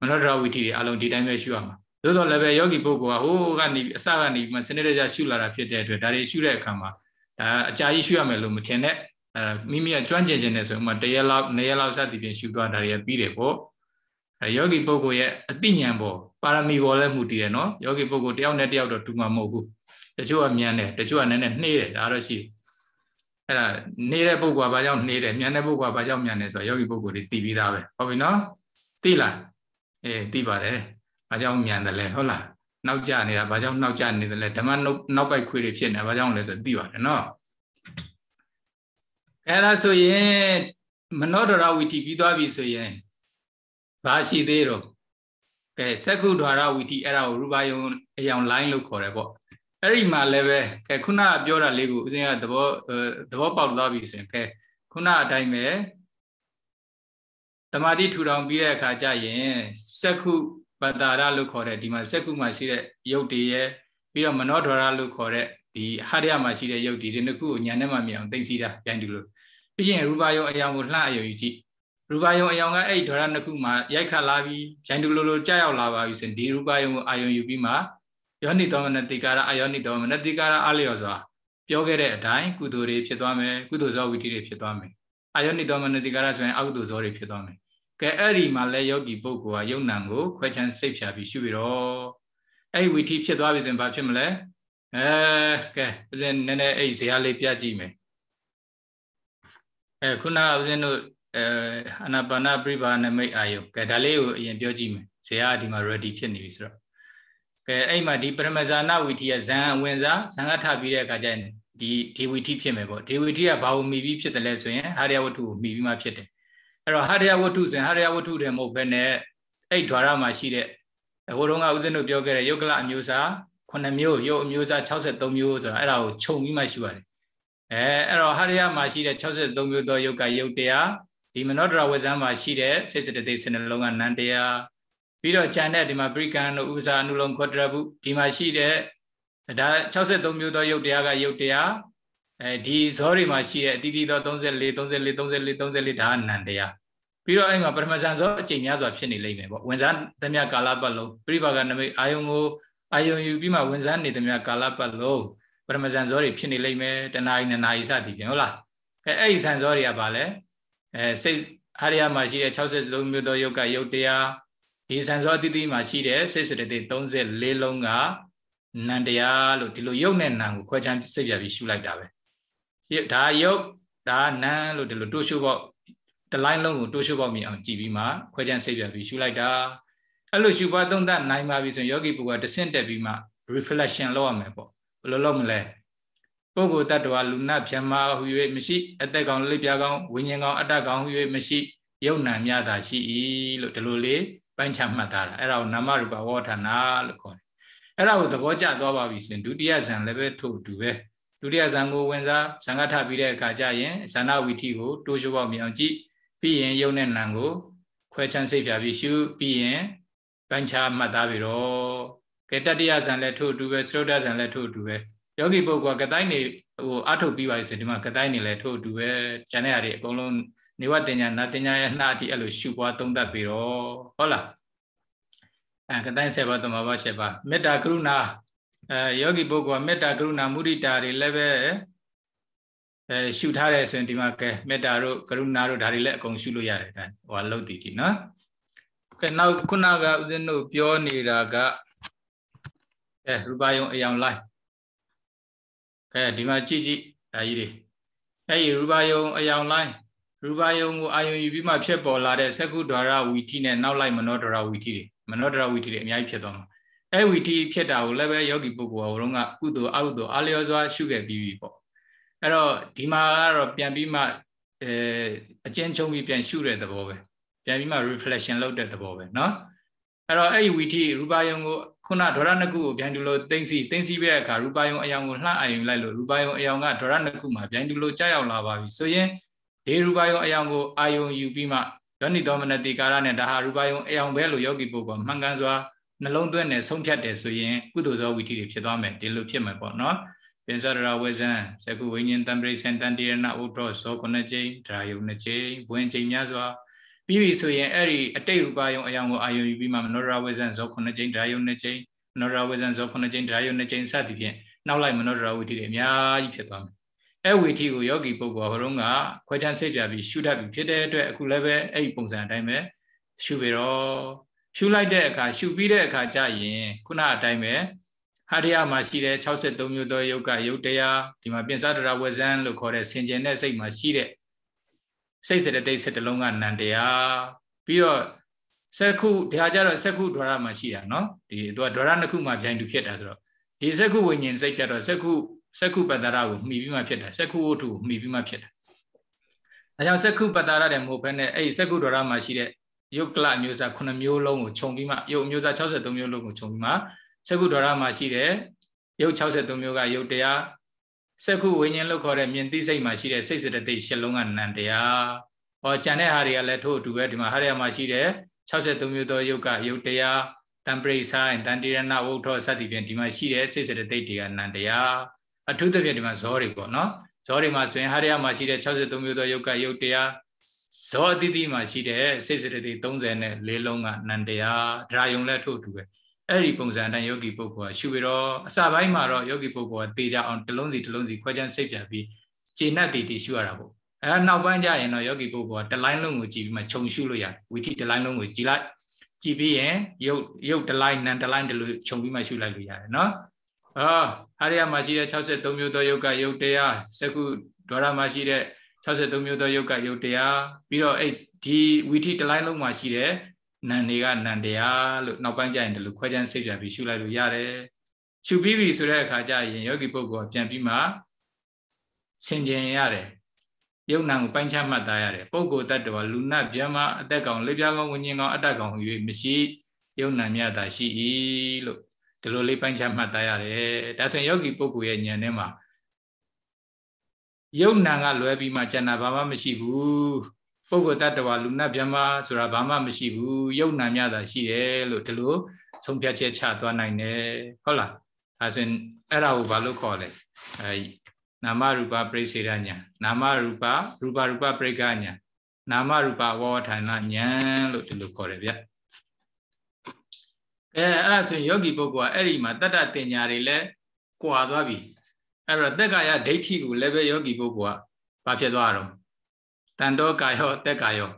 A: မနောဒရဝိသိတွေအလုံးဒီတိုင်းပဲရှုရမှာသို့တော်လည်းပဲယောဂီပုဂ္ဂိုလ်ကဟိုးကနေအစကနေမှစနစ်တကျရှုလာတာဖြစ်တဲ့အတွက်ဒါတွေရှုတဲ့အခါမှာဒါအကြာကြီးရှုရမယ်လို့မထင်နဲ့အဲမိမိကကျွမ်းကျင်ခြင်းနဲ့ဆိုဥမာတရက်လောက်နှစ်ရက်လောက်စသည်ဖြင့်ရှုသွားတာတွေပြီးတယ်ပေါ့အဲယောဂီပုဂ္ဂိုလ်ရဲ့အသိဉာဏ်ပေါ်ပါရမီပေါ်လည်းမူတည်တယ်နော်ယောဂီပုဂ္ဂိုလ်တယောက်နဲ့တယောက်တော့တူမှာမဟုတ်ဘူးတချို့ကမြန်တယ်တချို့ကနည်းနည်းနှေးတယ်ဒါတော့ရှိအဲ့ဒါနေတဲ့ပုဂ္ဂိုလ်ကဘာကြောင့်နှေးတယ်မြန်တဲ့ပုဂ္ဂိုလ်ကဘာကြောင့်မြန်တယ်ဆိုတော့ယောဂီပုဂ္ဂိုလ်တွေသိပြီးသားပဲဟုတ်ပြီနော်သိလားအေးသိပါတယ်ဘာကြောင့်မြန်တယ်လဲဟုတ်လားနောက်ကျနေတာဘာကြောင့်နောက်ကျနေတယ်လဲဓမ္မနောက်ပိုက်ခွေတွေဖြစ်နေဘာကြောင့်လဲဆိုသိပါတယ်နော်အဲ့ဒါဆိုရင်မနောဒရဝီတီပြီးသွားပြီဆိုရင်ဘာရှိသေးတော့ကဲစက္ခုဒွါရဝီတီအဲ့ဒါကိုရူပါယုံအယောင်လိုင်းလို့ခေါ်တယ်ပေါ့အဲ့ဒီမှာလည်းပဲကဲခုနကပြောတာလေးကိုဦးဇင်းကသဘောသဘောပေါက်သွားပြီဆိုရင်ကဲခုနအတိုင်းပဲတမာတိထူထောင်ပြီးတဲ့အခါကျရင်စက္ခုပတ္တာရလို့ခေါ်တဲ့ဒီမှာစက္ကုမှာရှိတဲ့ယုတ်တွေရဲ့ပြီးတော့မနောဒရလို့ခေါ်တဲ့ဒီဟာရယမှာရှိတဲ့ယုတ်ဒီဒီနှစ်ခုကိုညာနဲ့မှမြင်အောင်သိသိတာပြန်တူလို့ပြီးရင်ရူပယုံအယောင်ကိုလှအယုံယူကြည့်ရူပယုံအယောင်ကအဲ့ဒရနှစ်ခုမှာရိုက်ခတ်လာပြီးရိုင်းတူလိုလိုကြာရောက်လာပါပြီဆိုရင်ဒီရူပယုံကိုအယုံယူပြီးမှယောနိတော်မနတိကာရအယောနိတော်မနတိကာရအလျော်စွာပြောခဲ့တဲ့အတိုင်းကုသိုလ်တွေဖြစ်သွားမယ်ကုသိုလ်ဇောဝိတိတွေဖြစ်သွားမယ်အယောနိတော်မနတိကာရဆိုရင်အကုသိုလ်ဇောတွေဖြစ်သွားမယ်ကဲအဲ့ဒီမှာလဲယောဂီပုဂ္ဂိုလ်ဟာယုံနံကိုခွဲခြမ်းစိတ်ဖြာပြီးရှုပြီးတော့အဲ့ဝီထိဖြစ်သွားပြီဆိုရင်ဘာဖြစ်မလဲအဲကဲဦးဇင်းနည်းနည်းအဲ့ဇေယျလေးပြကြည့်မယ်အဲခုနကဦးဇင်းတို့အဲအနာပါနာပြိပါနမိတ်အာယုကဲဒါလေးကိုအရင်ပြောကြည့်မယ်ဇေယျကဒီမှာ ready ဖြစ်နေပြီဆိုတော့ကဲအဲ့မှာဒီပရမဇာနာဝီထိရဲ့ဇံဝင်စားဇံကထပြီးတဲ့အခါကျရင်ဒီဒီဝီထိဖြစ်မယ်ပေါ့ဒီဝီထိကဘာကိုမိပြီးဖြစ်တယ်လဲဆိုရင်ဟာရယဝတ္ထုကိုမိပြီးမှဖြစ်တယ်အဲ့တော့ဟာရယဝတ္ထုဆိုရင်ဟာရယဝတ္ထုတယ်မဟုတ်ဘဲနဲ့အဲ့ဓာရမှာရှိတဲ့ဟိုတုန်းကဦးဇင်းတို့ပြောခဲ့တဲ့ယုတ်ကလအမျိုးအစား9မျိုးယုတ်အမျိုးအစား63မျိုးဆိုတာအဲ့ဒါကိုခြုံပြီးမှရှိပါတယ်အဲအဲ့တော့ဟာရယမှာရှိတဲ့63မျိုးသောယုတ်ကယုတ်တရားဒီမနောဒရဝဇံမှာရှိတဲ့စေစတသိစနှလုံးကနန္တရားပြီးတော့ကျန်တဲ့ဒီမှာပရိကံတို့ဥဇာအနုလုံခောတရဘူးဒီမှာရှိတဲ့ဒါ63မျိုးသောယုတ်တရားကယုတ်တရားအဲဒီဇောတွေမှာရှိတဲ့အတိတိသော34 34 34 34ဒါအနန္တရားပြီးတော့အဲ့မှာပထမဇန်ဇောအချိန်များစွာဖြစ်နေလိမ့်မယ်ပေါ့ဝင်စားသမျှကာလပတ်လုံးပြိပါကနမိတ်အာယုံကိုအာယုံယူပြီးမှဝင်စားနေသမျှကာလပတ်လုံးပထမဇန်ဇောတွေဖြစ်နေလိမ့်မယ်တနာရီနှစ်နာရီစသည်ဖြင့်ဟုတ်လားအဲအဲ့ဒီဇန်ဇောတွေကဘာလဲအဲစိတ်အာရိယမှာရှိတဲ့63မျိုးသောယုတ်ကယုတ်တရားဒီဇန်ဇောတိတိမှာရှိတဲ့စိတ်စတတိ34လုံးကနန္တရားလို့ဒီလိုယုတ်နဲ့နံကိုခွဲခြားစိတ်ပြပြီးရှုလိုက်တာပဲဒါယုတ်ဒါနန်းလို့ဒီလိုတိုးရှုပေါ့တလိုင်းလုံးကိုတိုးရှုပေါ့မြင်အောင်ကြည်ပြီးမှခွဲခြမ်းစိတ်ပြပြီးရှုလိုက်တာအဲ့လိုရှုပွားသုံးသပ်နိုင်ပါပြီဆိုရင်ယောဂီပုဂ္ဂိုလ်ကတဆင့်တက်ပြီးမှ reflection လုပ်ရမယ်ပေါ့ဘယ်လိုလုပ်မလဲပုဂ္ဂိုလ်တ attva လူနာဖြမာဟူ၍မရှိအသက်ကောင်လိပ်ပြာကောင်ဝိညာဉ်ကောင်အတ္တကောင်ဟူ၍မရှိယုံနာမြတာရှိ၏လို့ဒီလိုလေးပိုင်းခြားမှတ်ထားတာအဲ့ဒါကိုနာမရူပဝဋ္ဌာနာလို့ခေါ်တယ်အဲ့ဒါကိုသဘောကျသွားပါပြီဆိုရင်ဒုတိယဇန်လည်းပဲထို့အတူပဲဒုတိယဇံကိုဝင်စားဇံကထပြီးတဲ့အခါကျရင်ဇဏဝီထိကို တိုးရှိုးပေါက်မြအောင်ကြည့်ပြီးရင်ယုံနဲ့နံကိုခွဲချမ်းစိတ်ပြပြီးရှုပြီးရင်ပန်းချမှတ်သားပြီးတော့ကတတ္တယဇံလည်းထို့အတူပဲသုဒ္ဓဇံလည်းထို့အတူပဲယောဂီပုဂ္ဂိုလ်ကကတိုင်းနေဟိုအထုတ်ပြီးပါပြီဆိုဒီမှာကတိုင်းနေလည်းထို့အတူပဲဉာဏ်ရည်အကုန်လုံးနေဝတင်ညာနာတင်ညာရဲ့နှာအထိအဲ့လိုရှုပွားသုံးသပ်ပြီးတော့ဟုတ်လားအဲကတိုင်း၁၀ပါးတမပါး၈ပါးမေတ္တာကရုဏာအဲယောဂီပုဂ္ဂိုလ်ကမေတ္တာကရုဏာမုဒိတာတွေလည်းပဲအဲရှုထားတယ်ဆိုရင်ဒီမှာကဲမေတ္တာတို့ကရုဏာတို့ဒါတွေလည်းအကုန်ရှုလို့ရတယ်ဒါဟိုဟာလောက်တည်တည်နော်ကဲနောက်ခုနကဦးဇင်းတို့ပြောနေတာကကဲရူပယုံအယောင်လိုက်ကဲဒီမှာကြည့်ကြည့်ဒါကြီးတွေအဲ့ဒီရူပယုံအယောင်လိုက်ရူပယုံကိုအာယုံယူပြီးမှဖြစ်ပေါ်လာတဲ့သက္ကုဒ္ဒရာဝီထိနဲ့နောက်လိုက်မနောဒ္ဒရာဝီထိတွေမနောဒ္ဒရာဝီထိတွေအများကြီးဖြစ်သွားမှာအဲ့ဝီတီဖြစ်တာကိုလည်းပဲယောဂီပုဂ္ဂိုလ်ကဘုံကကုသိုလ်အကုသိုလ်အားလျော်စွာရှုခဲ့ပြီးပြီပေါ့အဲ့တော့ဒီမှာကတော့ပြန်ပြီးမှအဲအကျဉ်းချုပ်ပြီးပြန်ရှုတဲ့သဘောပဲပြန်ပြီးမှ reflection လုပ်တဲ့သဘောပဲเนาะအဲ့တော့အဲ့ဒီဝီထိရူပါယုံကိုခုနဒေါရဏကုကိုဗျံတူလို့သိမ့်စီသိမ့်စီပြတဲ့အခါရူပါယုံအယောင်ကိုလှအယုံလိုက်လို့ရူပါယုံအယောင်ကဒေါရဏကုမှာဗျံတူလို့ကြာရောက်လာပါပြီဆိုရင်ဒေရူပါယုံအယောင်ကိုအာယုံယူပြီးမှယောနိသောမနတိကာရနဲ့ဒါဟာရူပါယုံအယောင်ပဲလို့ယောဂီပုဂ္ဂိုလ်မှန်ကန်စွာနှလုံးသွင်းတယ်ဆုံးဖြတ်တယ်ဆိုရင်ကုသိုလ်သောဝီထိတွေဖြစ်သွားမယ်ဒီလိုဖြစ်မှာပေါ့နော်ပင်စရဝေဇံသကုဝိညာဉ်တံပရိစံတန်တိရဏဥဒ္ဓောဇောကုဏကျိဒရာယုဏကျိဘွင်ကျိများစွာပြီးပြီဆိုရင်အဲ့ဒီအတိတ်ဥပါယုံအယောင်ကိုအာယုံယူပြီးမှမနောရဝေဇံဇောကုဏကျိဒရာယုဏကျိမနောရဝေဇံဇောကုဏကျိဒရာယုဏကျိစသည်ဖြင့်နောက်လိုက်မနောရဝီထိတွေအများကြီးဖြစ်သွားမယ်အဲ့ဝီထိကိုယောဂီပုဂ္ဂိုလ်ဟိုတုန်းကခွဲခြမ်းစိတ်ပြပြီးရှုတတ်ပြီဖြစ်တဲ့အတွက်အခုလည်းပဲအဲ့ဒီပုံစံအတိုင်းပဲရှုပြီးတော့ရှုလိုက်တဲ့အခါရှုပြီးတဲ့အခါကျရင်ခုနအတိုင်းပဲဟာရယမှာရှိတဲ့63မျိုးသောယုတ်ကယုတ်တရားဒီမှာပြင်စဒရာဝဇန်လို့ခေါ်တဲ့ဆင်ကျင်တဲ့စိတ်မှာရှိတဲ့စိတ်စရတိတ်စတလုံးကနန္တရားပြီးတော့စက္ခုဒါကြတော့စက္ခုဒွါရမှာရှိတာနော်ဒီသူကဒွါရနှစ်ခုမှာပြိုင်တူဖြစ်တာဆိုတော့ဒီစက္ခုဝိညာဉ်စိတ်ကြတော့စက္ခုစက္ခုပတ္တရကိုမှီပြီးမှဖြစ်တာစက္ခုဝတ္ထုကိုမှီပြီးမှဖြစ်တာအဲကြောင့်စက္ခုပတ္တရတဲ့မဟုတ်ဘဲနဲ့အဲ့ဒီစက္ခုဒွါရမှာရှိတဲ့ယုတ်ကလမျိုးစား9မျိုးလုံးကိုခြုံပြီးမှယုတ်မျိုးစား63မျိုးလုံးကိုခြုံပြီးမှစကုဒေါရမှာရှိတဲ့ယုတ်63မျိုးကယုတ်တရားစကုဝိညာဉ်လို့ခေါ်တဲ့မြင်သိစိတ်မှာရှိတဲ့စိတ်စတသိ၈လုံးကနံတရားဟောကျန်တဲ့ဟာတွေကလည်းထို့အတူပဲဒီမှာဟာရယာမှာရှိတဲ့63မျိုးသောယုတ်ကယုတ်တရားတံပရိဆိုင်တန်တိရဏဝုထောစသည်ဖြင့်ဒီမှာရှိတဲ့စိတ်စတသိတွေကနံတရားအထူးသဖြင့်ဒီမှာဇောတွေပေါ့နော်ဇောတွေမှာဆိုရင်ဟာရယာမှာရှိတဲ့63မျိုးသောယုတ်ကယုတ်တရားဇောအတိတိမှာရှိတဲ့စေစရတိ30နဲ့လေးလုံးကနန္တရားဒရာယုံလက်ထို့တူပဲအဲ့ဒီပုံစံအတိုင်းယောဂီပုဂ္ဂိုလ်ကရှုပြီးတော့အစပိုင်းမှာတော့ယောဂီပုဂ္ဂိုလ်ကတေချာအောင်တလုံးစီတလုံးစီခွဲခြမ်းစိတ်ပြန်ပြီးခြေနဲ့တည်တည်ရှုရတာပေါ့အဲနောက်ပိုင်းကျရင်တော့ယောဂီပုဂ္ဂိုလ်ကတလိုင်းလုံးကိုကြည်ပြီးမှခြုံရှုလို့ရတယ်ဝီထိတလိုင်းလုံးကိုကြည်လိုက်ကြည်ပြီးရင်ရုပ်ရုပ်တလိုင်းနံတလိုင်းတလိုခြုံပြီးမှရှုလိုက်လို့ရတယ်နော်အာဟာရယမှာရှိတဲ့63မျိုးသောယောဂယုတ်တရားစကုဒွါရမှာရှိတဲ့63မျိုးသောယုတ်ကယုတ်တရားပြီးတော့အဲ့ဒီဝီထီတလိုင်းလုံးမှာရှိတဲ့နန်တွေကနန်တရားလို့နောက်ပိုင်းကျရင်ဒီလိုခွဲခြမ်းစိတ်ပြပြီးရှုလိုက်လို့ရတယ်ရှုပြီးပြီဆိုတဲ့အခါကျရင်ယောဂီပုဂ္ဂိုလ်ကပြန်ပြီးမှဆင်ခြင်ရတယ်ယုတ်နံကိုပိုင်းခြားမှတ်သားရတယ်ပုဂ္ဂိုလ်တ attva လူနတ်ဗျမအသက်ကောင်လေပြားကောင်ဝิญဉ်ကောင်အတ္တကောင်၍မရှိယုတ်နံမြတ်တာရှိ၏လို့ဒီလိုလေးပိုင်းခြားမှတ်သားရတယ်ဒါဆိုရင်ယောဂီပုဂ္ဂိုလ်ရဲ့ဉာဏ်ထဲမှာယုံနာကလွဲပြီးမှကျန်တာဘာမှမရှိဘူးပုဂ္ဂိုလ်တ attva လူနာဗြဟ္မာဆိုတာဘာမှမရှိဘူးယုံနာမြတာရှိတယ်လို့ဒီလိုဆုံးဖြတ်ချက်ချသွားနိုင်တယ်ဟုတ်လားဒါဆိုရင်အဲ့ဒါကိုဘာလို့ခေါ်လဲအဲနာမရူပပြိစေရညာနာမရူပရူပရူပပြိကညာနာမရူပဝေါထာဏညာလို့ဒီလိုခေါ်တယ်ဗျအဲအဲ့ဒါဆိုရင်ယောဂီပုဂ္ဂိုလ်ကအဲ့ဒီမှာတတ္တတင်ညာတွေလဲကွာသွားပြီအဲ့တော့တက်ကာယဒိဋ္ဌိကိုလည်းပဲယောဂီပုဂ္ဂိုလ်ကဘာဖြစ်သွားတော့တန်တော့ကာယောတက်ကာယော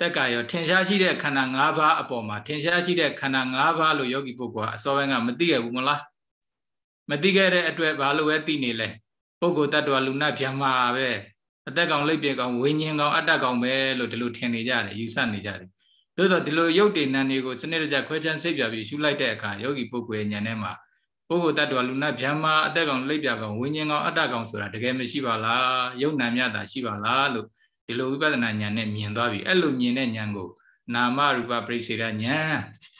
A: တက်ကာယောထင်ရှားရှိတဲ့ခန္ဓာ၅ပါးအပေါ်မှာထင်ရှားရှိတဲ့ခန္ဓာ၅ပါးလို့ယောဂီပုဂ္ဂိုလ်ကအစောပိုင်းကမသိရဘူးမလားမသိခဲ့တဲ့အတွက်ဘာလို့ပဲသိနေလဲပုဂ္ဂိုလ်တ attva လူနာဗျမာပဲအသက်ကောင်လိပ်ပြေကောင်ဝိညာဉ်ကောင်အတ္တကောင်ပဲလို့ဒီလိုထင်နေကြတယ်ယူဆနေကြတယ်သို့သောဒီလိုရုပ်တည်နံတွေကိုစနစ်တကျခွဲခြမ်းစိတ်ပြပြီးရှုလိုက်တဲ့အခါယောဂီပုဂ္ဂိုလ်ရဲ့ဉာဏ်ထဲမှာပုဂ္ဂိုလ်တ attva လူနာဗျာမာအသက်ကောင်လိပ်ပြကောင်ဝိညာဉ်ကောင်အတ္တကောင်ဆိုတာတကယ်မရှိပါလားယုံနာမြတာရှိပါလားလို့ဒီလိုဝိပဿနာဉာဏ်နဲ့မြင်သွားပြီအဲ့လိုမြင်တဲ့ဉာဏ်ကိုနာမရူပပရိစေရဉာဏ်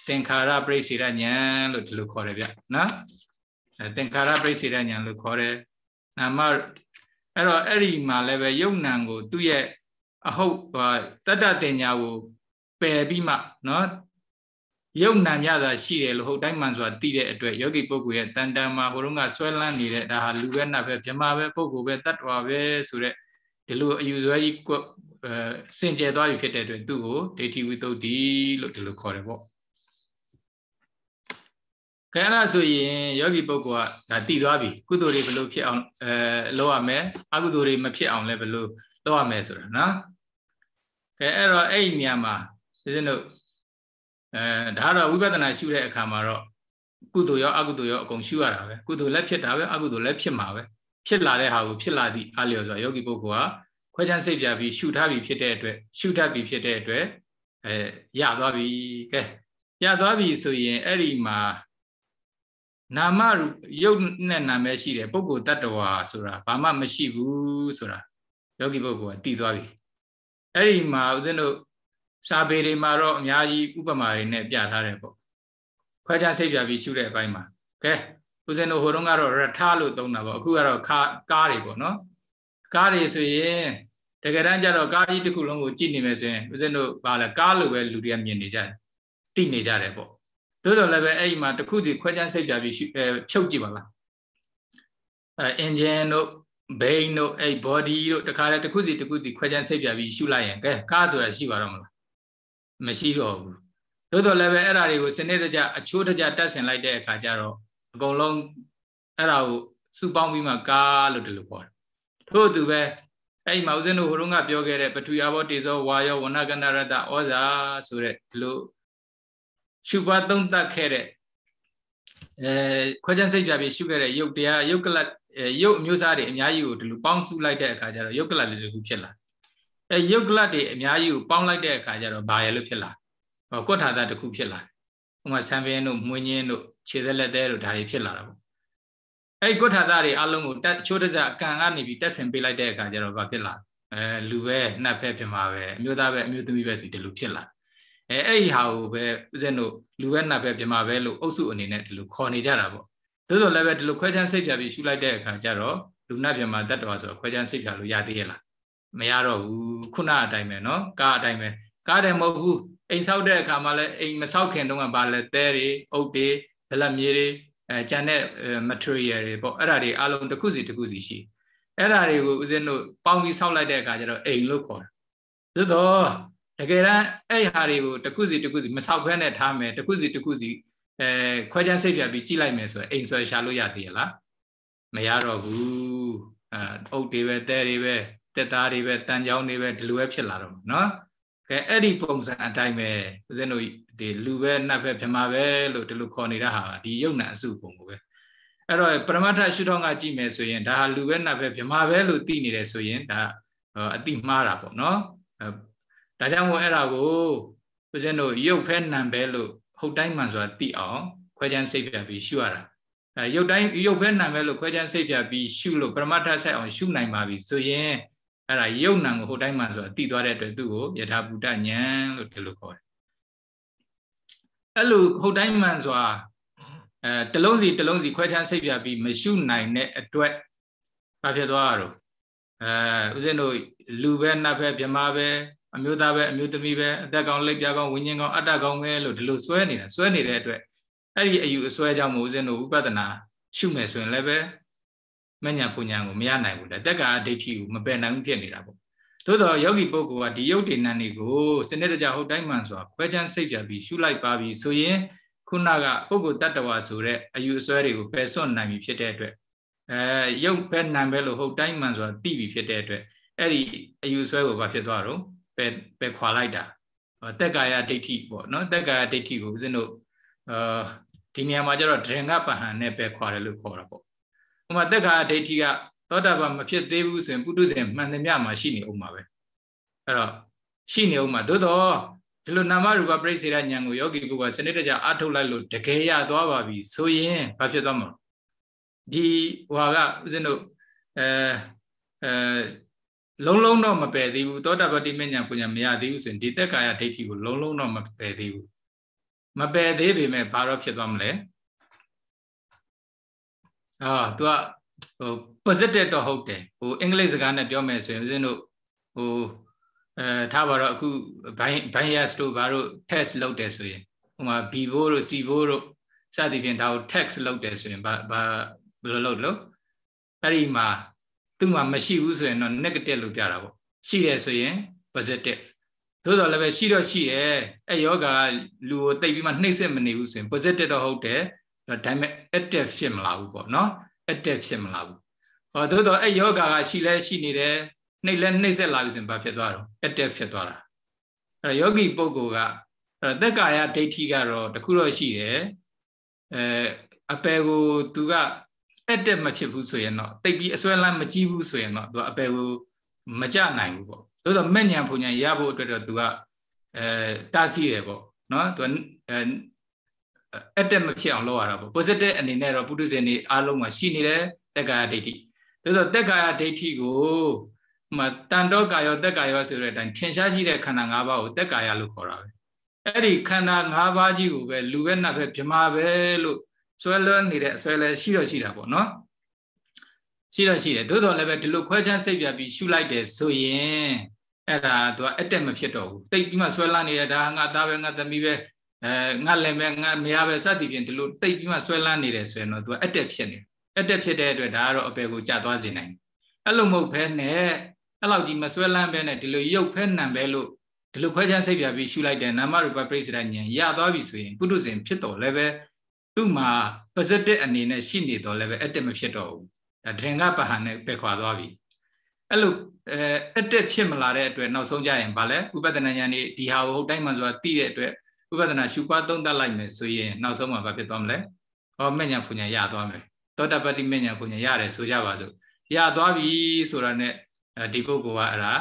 A: သင်္ခါရပရိစေရဉာဏ်လို့ဒီလိုခေါ်တယ်ဗျနော်သင်္ခါရပရိစေရဉာဏ်လို့ခေါ်တယ်နာမအဲ့တော့အဲ့ဒီမှာလည်းပဲယုံနံကို သူ့ရဲ့အဟုတ်တတ္တတင်ညာကိုပယ်ပြီးမှနော်ယုံနာမြသာရှိတယ်လို့ဟုတ်တိုင်းမှန်ဆိုတာသိတဲ့အတွက်ယောဂီပုဂ္ဂိုလ်ရဲ့တန်တန်မှာဘုရုံးကဆွဲလန်းနေတဲ့ဒါဟာလူပဲနတ်ပဲဗြဟ္မာပဲပုဂ္ဂိုလ်ပဲတတ္တဝါပဲဆိုတဲ့ဒီလိုအယူဆွဲကြီးကစင်ကြယ်သွားပြီဖြစ်တဲ့အတွက်သူ့ကိုဒိဋ္ဌိဝိသုဒ္ဓိလို့ဒီလိုခေါ်တယ်ပေါ့ခန္ဓာဆိုရင်ယောဂီပုဂ္ဂိုလ်ကဒါတည်သွားပြီကုသိုလ်တွေဘယ်လိုဖြစ်အောင်အဲလုပ်ရမလဲအကုသိုလ်တွေမဖြစ်အောင်လည်းဘယ်လိုလုပ်ရမလဲဆိုတာနော်အဲအဲ့တော့အဲ့ဒီနေရာမှာဦးဇင်းတို့အဲဒါတော့ဝိပဿနာရှုတဲ့အခါမှာတော့ကုသိုလ်ရောအကုသိုလ်ရောအကုန်ရှုရတာပဲကုသိုလ်လည်းဖြစ်တာပဲအကုသိုလ်လည်းဖြစ်မှာပဲဖြစ်လာတဲ့ဟာကိုဖြစ်လာသည့်အလျော်စွာယောဂီပုဂ္ဂိုလ်ဟာခွဲခြားစိတ်ပြပြီးရှုထားပြီးဖြစ်တဲ့အတွက်ရှုတတ်ပြီးဖြစ်တဲ့အတွက်အဲရသွားပြီကဲရသွားပြီဆိုရင်အဲ့ဒီမှာနာမရုပ်နဲ့နာမည်ရှိတယ်ပုဂ္ဂိုလ်တ attva ဆိုတာဘာမှမရှိဘူးဆိုတာယောဂီပုဂ္ဂိုလ်ကတည်သွားပြီအဲ့ဒီမှာဦးဇင်းတို့စာပေတွေမှာတော့အများကြီးဥပမာတွေနဲ့ပြထားတယ်ပေါ့ခွဲခြားစိတ်ပြပြီးရှုတဲ့အပိုင်းမှာကဲဦးဇင်းတို့ဟိုတုန်းကတော့ရထလို့သုံးတာပေါ့အခုကတော့ကားကားတွေပေါ့နော်ကားတွေဆိုရင်တကယ်တမ်းကျတော့ကားကြီးတစ်ခုလုံးကိုကြည့်နေမယ်ဆိုရင်ဦးဇင်းတို့ဘာလဲကားလိုပဲလူတွေကမြင်နေကြတယ်သိနေကြတယ်ပေါ့သို့တော်လည်းပဲအဲ့ဒီမှာတစ်ခုစီခွဲခြားစိတ်ပြပြီးရှုအဲဖြုတ်ကြည့်ပါလားအဲအင်ဂျင်တို့ဘိန်းတို့အဲ့ body တို့တခါတည်းတစ်ခုစီတစ်ခုစီခွဲခြားစိတ်ပြပြီးရှုလိုက်ရင်ကဲကားဆိုတာရှိပါတော့မလားမရှိတော့ဘူးသို့တော်လည်းပဲအဲ့ဒါတွေကိုစနစ်တကျအချိုးတကျတက်ဆင်လိုက်တဲ့အခါကျတော့အကုန်လုံးအဲ့ဒါကိုစုပေါင်းပြီးမှကားလို့ဒီလိုခေါ်တယ်ထို့သူပဲအဲ့မှာဦးဇင်းတို့ဟိုတုန်းကပြောခဲ့တဲ့ပထဝီအဘောတေဇောဝါယောဝဏကဏရတဩဇာဆိုတဲ့ဒီလိုရှုပါသုံးတတ်ခဲ့တဲ့အဲခွဲခြားစိတ်ပြပြီးရှုခဲ့တဲ့ယုတ်တရားယုတ်ကလတ်ယုတ်အမျိုးသားတွေအများကြီးကိုဒီလိုပေါင်းစုလိုက်တဲ့အခါကျတော့ယုတ်ကလတ်လေးတစ်ခုဖြစ်လာတယ်အဲယုတ်ကလတ်တွေအများကြီးကိုပေါင်းလိုက်တဲ့အခါကျတော့ဘာရလို့ဖြစ်လာဟောကွဋ္ဌာသတစ်ခုဖြစ်လာဥမာဆံပင်တို့မွှင်းခြင်းတို့ခြေသက်လက်သေးတို့ဒါတွေဖြစ်လာတာပေါ့အဲကွဋ္ဌာသတွေအလုံးကိုတက်ချိုးတစအကံကနေပြီးတက်ဆင်ပေးလိုက်တဲ့အခါကျတော့ဘာဖြစ်လာအဲလူပဲနှက်ဖက်ဖြစ်မှာပဲအမျိုးသားပဲအမျိုးသမီးပဲစီဒီလိုဖြစ်လာအဲအဲ့ဒီဟာကိုပဲဦးဇင်းတို့လူပဲနှက်ဖက်ဖြစ်မှာပဲလို့အုပ်စုအနေနဲ့ဒီလိုခေါ်နေကြတာပေါ့သို့တော်လည်းပဲဒီလိုခွဲခြမ်းစိတ်ပြပြီးရှုလိုက်တဲ့အခါကျတော့လူနှက်ပြမှာတတ်တော်ဆိုခွဲခြမ်းစိတ်ပြလို့ရသေးရဲ့လားမရတော့ဘူးခုနအတိုင်းပဲเนาะကားအတိုင်းပဲကားတယ်မဟုတ်ဘူးအိမ်ဆောက်တဲ့အခါမှာလည်းအိမ်မဆောက်ခင်တုန်းကဘာလဲတဲတွေအုတ်တွေဗလက်မြေတွေအဲဂျန်တဲ့ material တွေပေါ့အဲ့ဒါတွေအလုံးတစ်ခုစီတစ်ခုစီရှိအဲ့ဒါတွေကိုဦးဇင်းတို့ပေါင်းပြီးဆောက်လိုက်တဲ့အခါကျတော့အိမ်လို့ခေါ်တယ်သို့တော့တကယ်တမ်းအဲ့ဟာတွေကိုတစ်ခုစီတစ်ခုစီမဆောက်ခဲနဲ့ထားမယ်တစ်ခုစီတစ်ခုစီအဲခွဲခြားစိတ်ပြပြီးကြည့်လိုက်မယ်ဆိုရင်အိမ်ဆွဲရှာလို့ရသေးရလားမရတော့ဘူးအဲအုတ်တွေပဲတဲတွေပဲတက်သားတွေပဲတန်ချောင်းတွေပဲဒီလိုပဲဖြစ်လာတော့နော်ကဲအဲ့ဒီပုံစံအတိုင်းပဲဦးဇင်းတို့ဒီလူပဲနတ်ပဲဗမာပဲလို့ဒီလိုခေါ်နေတာဟာဒီယုံနာအစုပုံကိုပဲအဲ့တော့ပရမတ္ထရှုထောင့်ကကြည့်မယ်ဆိုရင်ဒါဟာလူပဲနတ်ပဲဗမာပဲလို့သိနေတယ်ဆိုရင်ဒါအတိမှားတာပေါ့နော်ဒါကြောင့်မို့အဲ့ဒါကိုဦးဇင်းတို့ယုတ်ဖဲနံပဲလို့ဟုတ်တိုင်းမှန်ဆိုတာသိအောင် ခွဲခြမ်းစိတ်ပြပြီးရှုရတာရုပ်တိုင်းရုပ်ပဲနာမယ်လို့ခွဲခြမ်းစိတ်ပြပြီးရှုလို့ပရမတ္ထဆိုင်အောင်ရှုနိုင်ပါပြီဆိုရင်အဲ့ဒါယုတ်နံကိုဟိုတိုင်းမှာဆိုတာတိသွားတဲ့အတွက်သူ့ကိုယထာဘူတဉာဏ်လို့ဒီလိုခေါ်တယ်အဲ့လိုဟိုတိုင်းမှန်ဆိုတာအဲတလုံးစီတလုံးစီခွဲခြားစိတ်ပြပြီးမရှုနိုင်တဲ့အတွက်ဘာဖြစ်သွားတာတော့အဲဦးဇင်းတို့လူပဲနတ်ပဲမြမပဲအမျိုးသားပဲအမျိုးသမီးပဲအသက်ကောင်းလက်ပြကောင်းဝိညာဉ်ကောင်းအတ္တကောင်းပဲလို့ဒီလိုစွဲနေတာစွဲနေတဲ့အတွက်အဲ့ဒီအယူအစွဲကြောင့်မို့ဦးဇင်းတို့ဥပဒနာရှုမယ်ဆိုရင်လည်းပဲမညာပူညာကိုမရနိုင်ဘူးလေတက္ကာဒိဋ္ဌိကိုမပယ်နိုင်ဘူးဖြစ်နေတာပေါ့သို့တော့ယောဂီပုဂ္ဂိုလ်ကဒီယုတ်တေနံတွေကိုစနစ်တကျဟုတ်တိုင်းမှန်စွာခွဲခြမ်းစိတ်ပြပြီးရှုလိုက်ပါပြီဆိုရင်ခုနကပုဂ္ဂိုလ်တ attva ဆိုတဲ့အယူအဆတွေကိုပယ်စွန့်နိုင်ပြီဖြစ်တဲ့အတွက်အဲယုတ်ပဲနံပဲလို့ဟုတ်တိုင်းမှန်စွာသိပြီဖြစ်တဲ့အတွက်အဲ့ဒီအယူအဆကိုဘာဖြစ်သွားတော့ပယ်ပယ်ခွာလိုက်တာတက္ကာယဒိဋ္ဌိပေါ့နော်တက္ကာယဒိဋ္ဌိကိုဦးဇင်းတို့အာဒီနေရာမှာကျတော့ဒရင်္ဂပဟံနဲ့ပယ်ခွာတယ်လို့ခေါ်တာပေါ့ဟိုမှာတက္ခာဒိဋ္ဌိကသောတာပန်မဖြစ်သေးဘူးဆိုရင်ပုထုဇဉ်မှန်သမျှမှာရှိနေအောင်ပါပဲအဲ့တော့ရှိနေအောင်ပါသို့တော့ဒီလိုနာမရူပပြိစေရဉာဏ်ကိုယောဂီပုဂ္ဂိုလ်စနစ်တကျအထုတ်လိုက်လို့တကယ်ရသွားပါပြီဆိုရင်ဘာဖြစ်သွားမှာဒီဟိုဟာကဦးဇင်းတို့အဲအဲလုံးလုံးတော့မပယ်သေးဘူးသောတာပတိမဉ္ဇဏ်ပညာမရသေးဘူးဆိုရင်ဒီတက္ကာယဒိဋ္ဌိကိုလုံးလုံးတော့မပယ်သေးဘူးမပယ်သေးပေမဲ့ဘာတော့ဖြစ်သွားမလဲအာသူကဟို positive တော့ဟုတ်တယ်ဟိုအင်္ဂလိပ်စကားနဲ့ပြောမယ်ဆိုရင်ဦးဇင်းတို့ဟိုအဲထားပါတော့အခု bias တို့ဘာတို့ test လုပ်တယ်ဆိုရင်ဟိုမှာ bivo တို့ civo တို့စသဖြင့်ဒါကို tax လုပ်တယ်ဆိုရင်ဘာဘာဘယ်လိုလုပ်လို့အဲ့ဒီမှာသူ့မှာမရှိဘူးဆိုရင်တော့ negative လို့ပြတာပေါ့ရှိတယ်ဆိုရင် positive သို့တော်လည်းပဲရှိတော့ရှိရဲ့အဲ့ယောဂါလူကိုတိတ်ပြီးမှနှိမ့်စက်မနေဘူးဆိုရင် positive တော့ဟုတ်တယ်ဒါပေမဲ့ active ဖြစ်မလာဘူးပေါ့နော် active ဖြစ်မလာဘူးဟောသို့တော့အဲ့ယောဂါကရှိလဲရှိနေတယ်နှိမ့်လဲနှိမ့်ဆက်လာပြီဆိုရင်ဘာဖြစ်သွားတော့ active ဖြစ်သွားတာအဲ့တော့ယောဂီပုဂ္ဂိုလ်ကအဲ့သက်ကာယဒိဋ္ဌိကတော့တခုတော့ရှိတယ်အဲအပယ်ကိုသူက active မဖြစ်ဘူးဆိုရင်တော့တိတ်ပြီးအစွဲလမ်းမကြည့်ဘူးဆိုရင်တော့သူကအပယ်ကိုမကြနိုင်ဘူးပေါ့သို့တော့မဲ့ညာဘုံညာရဖို့အတွက်တော့သူကအဲတားဆီးတယ်ပေါ့နော်သူကအဲ active မဖြစ်အောင်လုပ်ရတာပေါ့ positive အနေနဲ့တော့ပုထုဇဉ်တွေအားလုံးမှာရှိနေတယ်တက္ကာယဒိဋ္ဌိဒါဆိုတက္ကာယဒိဋ္ဌိကိုမတန်တော့ကာယောတက္ကာယောဆိုတဲ့အတိုင်းထင်ရှားရှိတဲ့ခန္ဓာ၅ပါးကိုတက္ကာယလို့ခေါ်တာပဲအဲ့ဒီခန္ဓာ၅ပါးကြီးကိုပဲလူပဲနတ်ပဲဗြဟ္မာပဲလို့ဆွဲလွှဲနေတဲ့အဆွဲလဲရှိတော့ရှိတာပေါ့နော်ရှိတော့ရှိတယ်သို့တော်လည်းပဲဒီလိုခွဲခြမ်းစိတ်ပြပြီးရှုလိုက်တယ်ဆိုရင်အဲ့ဒါသူကအတက်မဖြစ်တော့ဘူးတိတ်ပြီးမှဆွဲလာနေတဲ့ဒါငါသားပဲငါသမီးပဲအဲငါလည်းပဲငါမရပဲစသည်ဖြင့်ဒီလိုတိတ်ပြီးမှဆွဲလန်းနေတယ်ဆိုရင်တော့ तू အတက်ဖြစ်နေအတက်ဖြစ်တဲ့အတွက်ဒါကတော့အပေကိုကြာသွားစေနိုင်အဲ့လိုမဟုတ်ဘဲနဲ့အဲ့လောက်ကြီးမဆွဲလန်းဘဲနဲ့ဒီလိုရုပ်ဖဲနံပဲလို့ဒီလိုခွဲခြားစိတ်ပြပြီးရှုလိုက်တဲ့နာမရူပပရိစ္ဆေဒဉာဏ်ရသွားပြီဆိုရင်ပုထုဇဉ်ဖြစ်တော်လည်းပဲသူ့မှာ positive အနေနဲ့ရှိနေတော်လည်းပဲအတက်မဖြစ်တော့ဘူးဒါဒရင်ကပဟာနဲ့ပဲခွာသွားပြီအဲ့လိုအဲအတက်ဖြစ်မလာတဲ့အတွက်နောက်ဆုံးကြရင်ဗာလဲဥပဒနာဉာဏ်ဒီဟာဟုတ်တိုင်းမှဆိုတာသိတဲ့အတွက်ဥပဒနာရှုပွားသုံးသပ်လိုက်မယ်ဆိုရင်နောက်ဆုံးမှာဘာဖြစ်သွားမလဲဟောမဲ့ညာဖွညာရသွားမယ်သောတပတ္တိမဲ့ညာဖွညာရတယ်ဆိုကြပါစို့ရသွားပြီဆိုတာနဲ့ဒီပုဂ္ဂိုလ်ကအဲ့ဒါ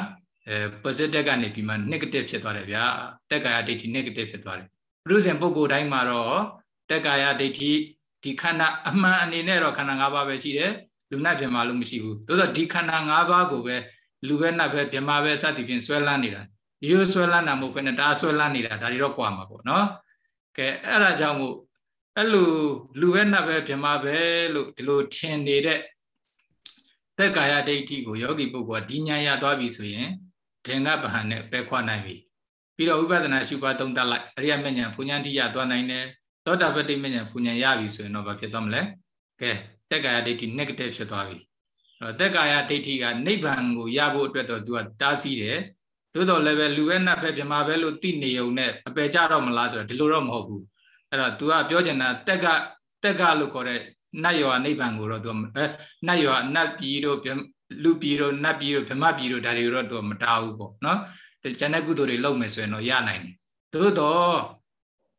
A: အဲ positive ကနေပြီးမှ negative ဖြစ်သွားတယ်ဗျာတက်ကာယဒိဋ္ဌိ negative ဖြစ်သွားတယ်ဘုရုဇဉ်ပုဂ္ဂိုလ်တိုင်းမှာတော့တက်ကာယဒိဋ္ဌိဒီခန္ဓာအမှန်အနေနဲ့တော့ခန္ဓာ၅ပါးပဲရှိတယ်လူနဲ့ပြမလို့မရှိဘူးသို့သောဒီခန္ဓာ၅ပါးကိုပဲလူပဲနတ်ပဲပြမပဲစသည်ဖြင့်ဆွဲလန်းနေတာရိုးဆွဲလန်းတာမဟုတ်ဘဲနဲ့ဒါဆွဲလန်းနေတာဒါတွေတော့ကွာမှာပေါ့နော်ကဲအဲ့ဒါကြောင့်မို့အဲ့လိုလူပဲနတ်ပဲမြမပဲလို့ဒီလိုထင်နေတဲ့သက်ကာယဒိဋ္ဌိကိုယောဂီပုဂ္ဂိုလ်ကဒီညာရသွားပြီဆိုရင်ဒင်္ဂဗဟန်နဲ့ပဲခွာနိုင်ပြီပြီးတော့ဝိပဿနာရှုပါသုံးသပ်လိုက်အရိယမဉ္ဇဉ်ဘုံဉ္ဇတိရသွားနိုင်တယ်သောတာပတိမဉ္ဇဉ်ဘုံဉ္ဇရပြီဆိုရင်တော့ဘာဖြစ်သွားမလဲကဲသက်ကာယဒိဋ္ဌိ negative ဖြစ်သွားပြီအဲ့တော့သက်ကာယဒိဋ္ဌိကနိဗ္ဗာန်ကိုရဖို့အတွက်တော့သူကတားဆီးတယ်သို့တော်လည်းပဲလူပဲနတ်ပဲဗြဟ္မာပဲလို့သိနေုံနဲ့အပယ်ကြတော့မလားဆိုတော့ဒီလိုတော့မဟုတ်ဘူးအဲ့တော့ तू ကပြောချင်တာတက်ကတက်ကလို့ခေါ်တဲ့နတ်ယောနိဗ္ဗာန်ကိုတော့ तू အဲနတ်ယောနတ်ပြည်တို့လူပြည်တို့နတ်ပြည်တို့ဗြဟ္မာပြည်တို့ဒါတွေတော့ तू မတားဘူးပေါ့နော်ကျန်တဲ့ကုသိုလ်တွေလုပ်မယ်ဆိုရင်တော့ရနိုင်တယ်သို့တော်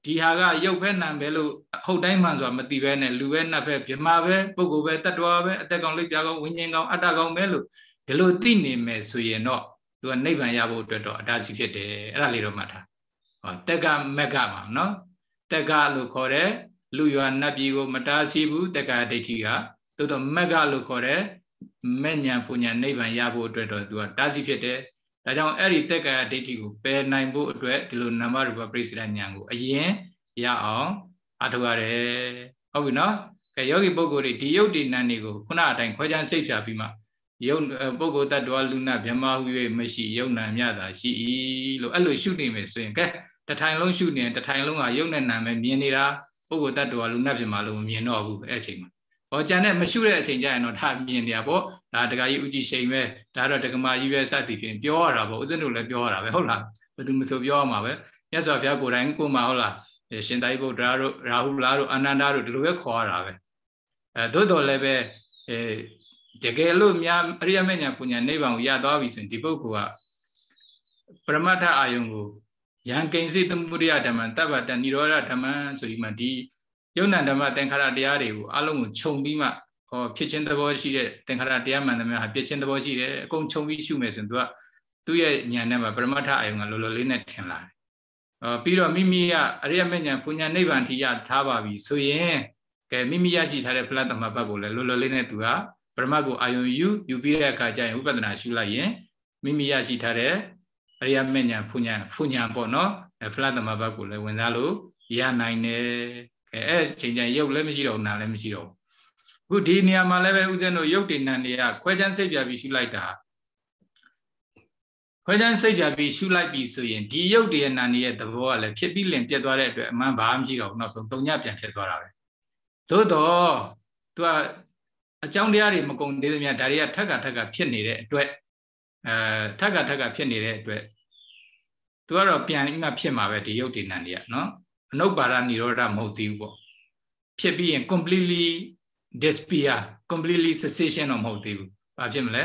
A: ဒီဟာကရုပ်ပဲနံပဲလို့ဟုတ်တိုင်းမှန်ဆိုတာမသိပဲနဲ့လူပဲနတ်ပဲဗြဟ္မာပဲပုဂ္ဂိုလ်ပဲတတ္တဝါပဲအသက်ကောင်လိပ်ပြာကောင်ဝိညာဉ်ကောင်အတ္တကောင်ပဲလို့ဒီလိုသိနေမယ်ဆိုရင်တော့သူကနိဗ္ဗာန်ရဖို့အတွက်တော့အတားစီဖြစ်တယ်အဲ့ဒါလေးတော့မှတ်ထားဟောတက္ကမက္ကမှာနော်တက္ကလို့ခေါ်တဲ့လူရွာနတ်ပြည်ကိုမတားစီဘူးတက္ကဒိဋ္ဌိကသို့တော့မက္ကလို့ခေါ်တဲ့မဲ့ညာပူညာနိဗ္ဗာန်ရဖို့အတွက်တော့သူကတားစီဖြစ်တယ်ဒါကြောင့်အဲ့ဒီတက္ကဒိဋ္ဌိကိုပယ်နိုင်ဖို့အတွက်ဒီလိုနမရူပပရိစ္ဆေဒညာကိုအရင်ရအောင်အထောက်ရတယ်ဟုတ်ပြီနော်ကဲယောဂီပုဂ္ဂိုလ်တွေဒီယုတ်ဒီနံတွေကိုခုနအတိုင်းခွဲခြားစိတ်ဖြာပြီးမှယုံပုဂ္ဂိုလ်တ attva လူနာဗြဟ္မာဟု၍မရှိယုံနာမြတာရှိ၏လို့အဲ့လိုရှုနေမယ်ဆိုရင်ကဲတထိုင်လုံးရှုနေတထိုင်လုံးကယုံနဲ့နာမယ်မြင်နေတာပုဂ္ဂိုလ်တ attva လူနာဗြဟ္မာလို့မမြင်တော့ဘူးအဲ့အချိန်မှာဟောကြံနဲ့မရှုတဲ့အချိန်ကျရင်တော့ဒါမြင်နေတာပေါ့ဒါတကကြီးဥကြည်ရှိန်ပဲဒါတော့တကမာကြီးပဲစသည်ဖြင့်ပြောရတာပေါ့ဥစဉ်တို့လည်းပြောရတာပဲဟုတ်လားဘယ်သူမဆိုပြောရမှာပဲမြတ်စွာဘုရားကိုယ်တိုင်ကိုမှဟုတ်လားရှင်သာရိပုတ္တရာတို့ရာဟုလာတို့အာနန္ဒာတို့ဒီလိုပဲခေါ်ရတာပဲအဲသို့တော်လည်းပဲအဲတကယ်လို့များအရိယမဉ္ဇဏ်ပူညာနိဗ္ဗာန်ကိုရသွားပြီဆိုရင်ဒီပုဂ္ဂိုလ်ကပရမတ္ထအာယုံကိုယံကိဉ္စိသမုဒိယဓမ္မတပ္ပတဏိရောဓဓမ္မဆိုပြီးမှဒီယုံ nant ဓမ္မသင်္ခါရတရားတွေကိုအလုံးကိုခြုံပြီးမှဟောဖြစ်ခြင်းသဘောရှိတဲ့သင်္ခါရတရားမှန်သမျှဟာပြည့်ခြင်းသဘောရှိတယ်အကုန်ခြုံပြီးရှုမယ်ဆိုရင်သူကသူ့ရဲ့ဉာဏ်နဲ့မှာပရမတ္ထအာယုံကလောလောလေးနဲ့ထင်လာတယ်။အော်ပြီးတော့မိမိကအရိယမဉ္ဇဏ်ပူညာနိဗ္ဗာန်ထိရထားပါပြီဆိုရင်ကဲမိမိရရှိထားတဲ့ဖလတ်သမဘတ်ကိုလည်းလောလောလေးနဲ့သူကပရမတ်ကိုအာယုံယူယူပြီးတဲ့အခါကျရင်ဝိပဿနာရှုလိုက်ရင်မိမိရရှိထားတဲ့အရိယမဉ္ဇဉ်ဖုန်ညာဖုန်ညာပေါ့နော်အဖလသမဘတ်ကိုလည်းဝင်စားလို့ရနိုင်တယ်အဲအဲ့ချိန်ချင်းရုပ်လည်းမရှိတော့နာလည်းမရှိတော့အခုဒီနေရာမှာလည်းပဲဦးဇင်းတို့ရုပ်တည်နံတွေကခွဲခြမ်းစိတ်ပြပြီးရှုလိုက်တာခွဲခြမ်းစိတ်ပြပြီးရှုလိုက်ပြီဆိုရင်ဒီရုပ်တည်နံတွေရဲ့သဘောကလည်းဖြစ်ပြီးလင်ပြတ်သွားတဲ့အတွက်အမှန်ဘာမှမရှိတော့ဘူးနောက်ဆုံးတုံညပြန်ဖြစ်သွားတာပဲသို့တော့သူကအကြောင်းတရားတွေမကုန်သေးသမျှဒါတွေကထက်ကထက်ကဖြစ်နေတဲ့အတွက်အဲထက်ကထက်ကဖြစ်နေတဲ့အတွက်သူကတော့ပြန်ပြီးမှဖြစ်မှာပဲဒီယုတ်ဒီနံတွေကနော်အနုပါဒနိရောဓမဟုတ်သေးဘူးပေါ့ဖြစ်ပြီးရင် completely disappear completely cessation တော့မဟုတ်သေးဘူးဘာဖြစ်မလဲ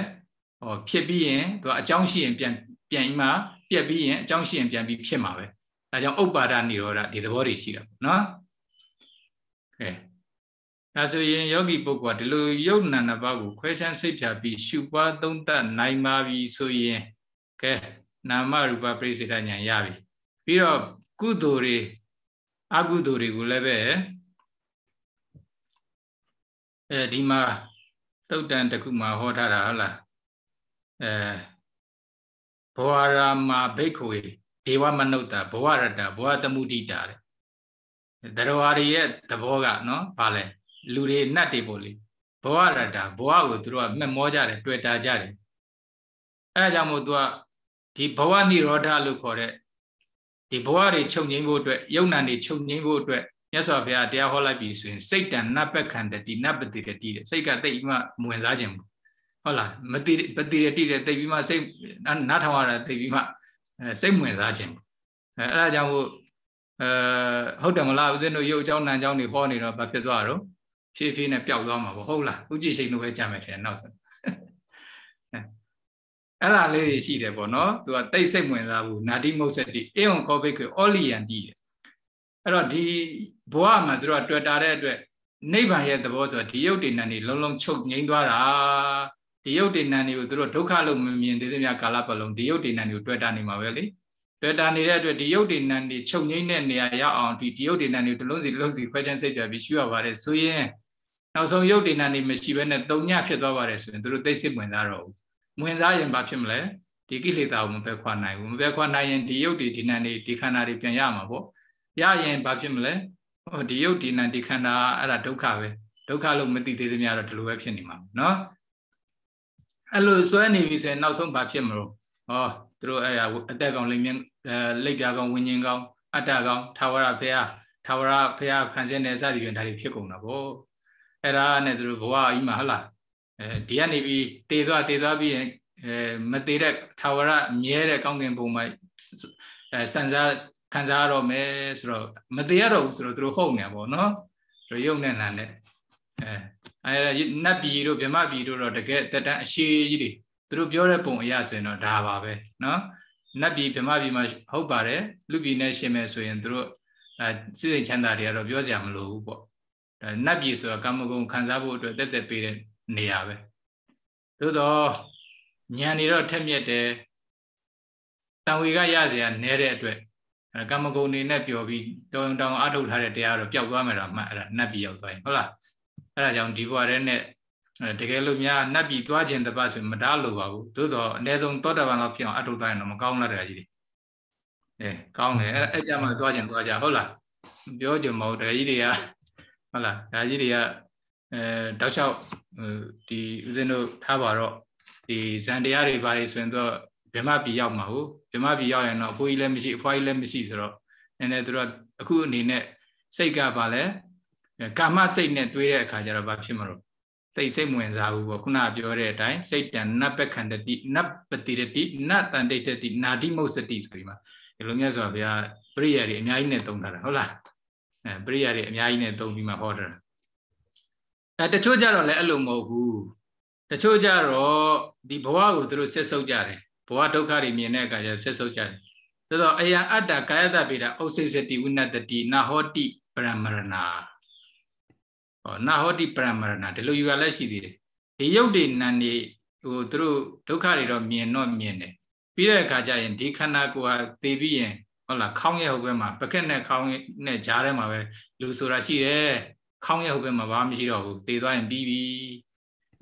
A: ဟောဖြစ်ပြီးရင်သူကအကြောင်းရှိရင်ပြန်ပြန်ပြီးမှပြက်ပြီးရင်အကြောင်းရှိရင်ပြန်ပြီးဖြစ်မှာပဲဒါကြောင့်ဥပါဒနိရောဓဒီသဘောတွေရှိတာပေါ့နော်ကဲဒါဆိုရင်ယောဂီပုဂ္ဂိုလ်ကဒီလိုယုတ်နန္တဘောက်ကိုခွဲခြမ်းစိတ်ဖြာပြီးရှုပွားသုံးသပ်နိုင်ပါပြီဆိုရင်ကဲနာမရူပပရိစေတဉာဏ်ရပြီပြီးတော့ကုသိုလ်တွေအကုသိုလ်တွေကိုလည်းပဲအဲဒီမှာတုတ်တန်တခုမှာဟောထားတာဟုတ်လားအဲဘောရာမဘိက္ခဝေဒေဝမနုဿဘောရတ္တဘောတမှုဒိတာတဲ့တရဝါရီရဲ့သဘောကနော်ဘာလဲလူတွေနတ်တွေပေါ့လေဘဝရတာဘဝကိုသူတို့ကမှတ်မောကြတယ်တွေ့တာကြတယ်အဲဒါကြောင့်မို့သူကဒီဘဝနိရောဓလို့ခေါ်တဲ့ဒီဘဝတွေချုပ်ငြိမ်းဖို့အတွက်ယုံနာတွေချုပ်ငြိမ်းဖို့အတွက်မြတ်စွာဘုရားတရားဟောလိုက်ပြီဆိုရင်စိတ်တန်နတ်ပက္ခန္တတိနတ်ပတိတတိတဲ့စိတ်ကတိတ်ပြီးမှမဝင်စားခြင်းဘူးဟုတ်လားမတိပတိတတိတဲ့တိတ်ပြီးမှစိတ်နားထောင်ရတာတိတ်ပြီးမှစိတ်ဝင်စားခြင်းဘူးအဲအဲဒါကြောင့်မို့အဲဟုတ်တယ်မလားဦးဇင်းတို့ရုပ်အကြောင်းနာအကြောင်းတွေဟောနေတော့ဘာဖြစ်သွားတော့ဖြည်းဖြည်းနဲ့ပျောက်သွားမှာပေါ့ဟုတ်လားဥကြည်စိတ်လိုပဲကြမ်းမယ်ထင်နောက်ဆုံးအဲ့ဒါလေးတွေရှိတယ်ပေါ့နော်သူကတိတ်စိတ်ဝင်စားဘူးနာတိမုတ်စတိအေုံကောဘိတ်ကအောလီယန်တီးတယ်အဲ့တော့ဒီဘဝမှာသူတို့ကတွေ့တာတဲ့အတွက်နိဗ္ဗာန်ရဲ့သဘောဆိုဒီယုတ်တိဏ္ဏနေလုံးလုံးချုပ်ငိမ့်သွားတာဒီယုတ်တိဏ္ဏနေကိုသူတို့ဒုက္ခလို့မမြင်သေးသမျှကာလပတ်လုံးဒီယုတ်တိဏ္ဏနေကိုတွေ့တာနေမှာပဲလေတွေ့တာနေတဲ့အတွက်ဒီယုတ်ဒီနန်ဒီချုပ်ငိမ့်တဲ့နေရာရအောင်ဒီဒီယုတ်ဒီနန်ဒီတလုံးစီတလုံးစီခွဲခြားစိတ်ပြပြီးရှုရပါတယ်ဆိုရင်နောက်ဆုံးယုတ်ဒီနန်ဒီမရှိဘဲနဲ့တုံညဖြစ်သွားပါတယ်ဆိုရင်တို့သိစိတ်ဝင်စားတော့ဘူးဝင်စားရင်ဘာဖြစ်မလဲဒီကိလေသာကိုမပဲခွာနိုင်ဘူးမပဲခွာနိုင်ရင်ဒီယုတ်ဒီဒီနန်ဒီဒီခန္ဓာတွေပြန်ရမှာပေါ့ရရင်ဘာဖြစ်မလဲဟိုဒီယုတ်ဒီနန်ဒီခန္ဓာအဲ့ဒါဒုက္ခပဲဒုက္ခလို့မသိသေးသမျှတော့ဒီလိုပဲဖြစ်နေမှာเนาะအဲ့လိုစွဲနေပြီဆိုရင်နောက်ဆုံးဘာဖြစ်မလို့ဩသူတို့အဲ့အသက်ကောင်လိမ်အဲလက်ပြကောင်ဝิญဉ်ကောင်အတ္တကောင်သာဝရဘုရားသာဝရဘုရားဖန်ဆင်းတဲ့စသည်ဖြင့်ဒါတွေဖြစ်ကုန်တာပေါ့အဲ့ဒါနဲ့သူတို့ဘဝကြီးမှာဟလားအဲဒီကနေပြီးတေသွားတေသွားပြီးရင်အဲမသေးတဲ့သာဝရမြဲတဲ့ကောင်းကင်ဘုံမှာအဲစံစားခံစားရတော့မယ်ဆိုတော့မသေးရတော့ဘူးဆိုတော့သူတို့ဟုတ်နေပါဘောနော်သူတို့ယုံနဲ့နာနဲ့အဲအဲနတ်ပြည်တို့ဗြဟ္မပြည်တို့တော့တကယ်တက်တန်းအရှိကြီးတွေသူတို့ပြောတဲ့ပုံအရဆိုရင်တော့ဒါပါပဲနော်နတ်ပြည်ဗြဟ္မပြည်မှာဟုတ်ပါတယ်လူပြည်နဲ့ရှင်မယ်ဆိုရင်တို့အဲစိတ်ချမ်းသာတွေကတော့ပြောကြမလို့ဘူးပေါ့နတ်ပြည်ဆိုတာကာမဂုဏ်ခံစားဖို့အတွက်တက်တက်ပေးတဲ့နေရာပဲသို့တော့ညံနေတော့ထက်မြက်တယ်တံဝေကရစရာနဲတဲ့အတွက်ကာမဂုဏ်နေနဲ့ပျော်ပြီးတောင်းတောင်းအထုတ်ထားတဲ့တရားတော့ပျောက်သွားမှာတော့မှအဲ့ဒါနတ်ပြည်ရောက်သွားရင်ဟုတ်လားအဲ့ဒါကြောင့်ဒီဘဝထဲနဲ့တကယ်လို့များနတ်ပြည်သွားခြင်းတပတ်ဆိုမတားလို့ပါဘူးသို့တော့အ ਨੇ ဆုံးသောတာပန်လောက်ဖြစ်အောင်အထုတိုင်းတော့မကောင်းလားတရားကြီးတွေအဲကောင်းတယ်အဲ့အဲ့ကြမှာသွားခြင်းသွားကြဟုတ်လားပြောကြမဟုတ်တရားကြီးတွေကဟုတ်လားတရားကြီးတွေကအဲတောက်လျှောက်ဒီဦးဇင်းတို့ထားပါတော့ဒီဇန်တရားတွေပါလေဆိုရင်တော့ဗြမပြည်ရောက်မှာဟုတ်ဗြမပြည်ရောက်ရင်တော့အဖိုးကြီးလည်းမရှိအဖွားကြီးလည်းမရှိဆိုတော့နည်းနည်းတို့ကအခုအနေနဲ့စိတ်ကပါလဲကာမစိတ်နဲ့တွေးတဲ့အခါကျတော့ဘာဖြစ်မှာတော့သိစိတ်ဝင်စားဘူးပေါ့ခုနပြောတဲ့အတိုင်းစိတ်တန်နပ္ပခန္တတိနပ္ပတိတတိနတန်တိတတိနာတိမုတ်စတိဆိုဒီမှာဒီလိုမျိုးဆိုတော့ဗျာပရိယာတွေအများကြီးနဲ့သုံးထားတာဟုတ်လားအဲပရိယာတွေအများကြီးနဲ့သုံးပြီးမှဟောတာအဲတချို့ကြတော့လည်းအဲ့လိုမဟုတ်ဘူးတချို့ကြတော့ဒီဘဝကိုသူတို့ဆက်ဆုပ်ကြတယ်ဘဝဒုက္ခတွေမြင်တဲ့အခါကျဆက်ဆုပ်ကြတယ်ဆိုတော့အယံအတ္တကာယတ္တပေတာဥစ္စေစတိဝိနတတိနာဟောတိပရမရဏနာဟောတိပရမရဏဒီလိုယူရလက်ရှိသေးတယ်ဒီရုပ်တွေနံနေဟိုသူတို့ဒုက္ခတွေတော့မြင်တော့မြင်တယ်ပြီးတဲ့အခါကျရင်ဒီခန္ဓာကိုယ်ဟာသိပြီးရင်ဟုတ်လားခေါင်းရဲ့ဟိုဘက်မှာပကက်နဲ့ခေါင်းနဲ့ကြားထဲမှာပဲလူဆိုတာရှိတယ်ခေါင်းရဲ့ဟိုဘက်မှာဘာမှမရှိတော့ဘူးသေသွားရင်ပြီးပြီ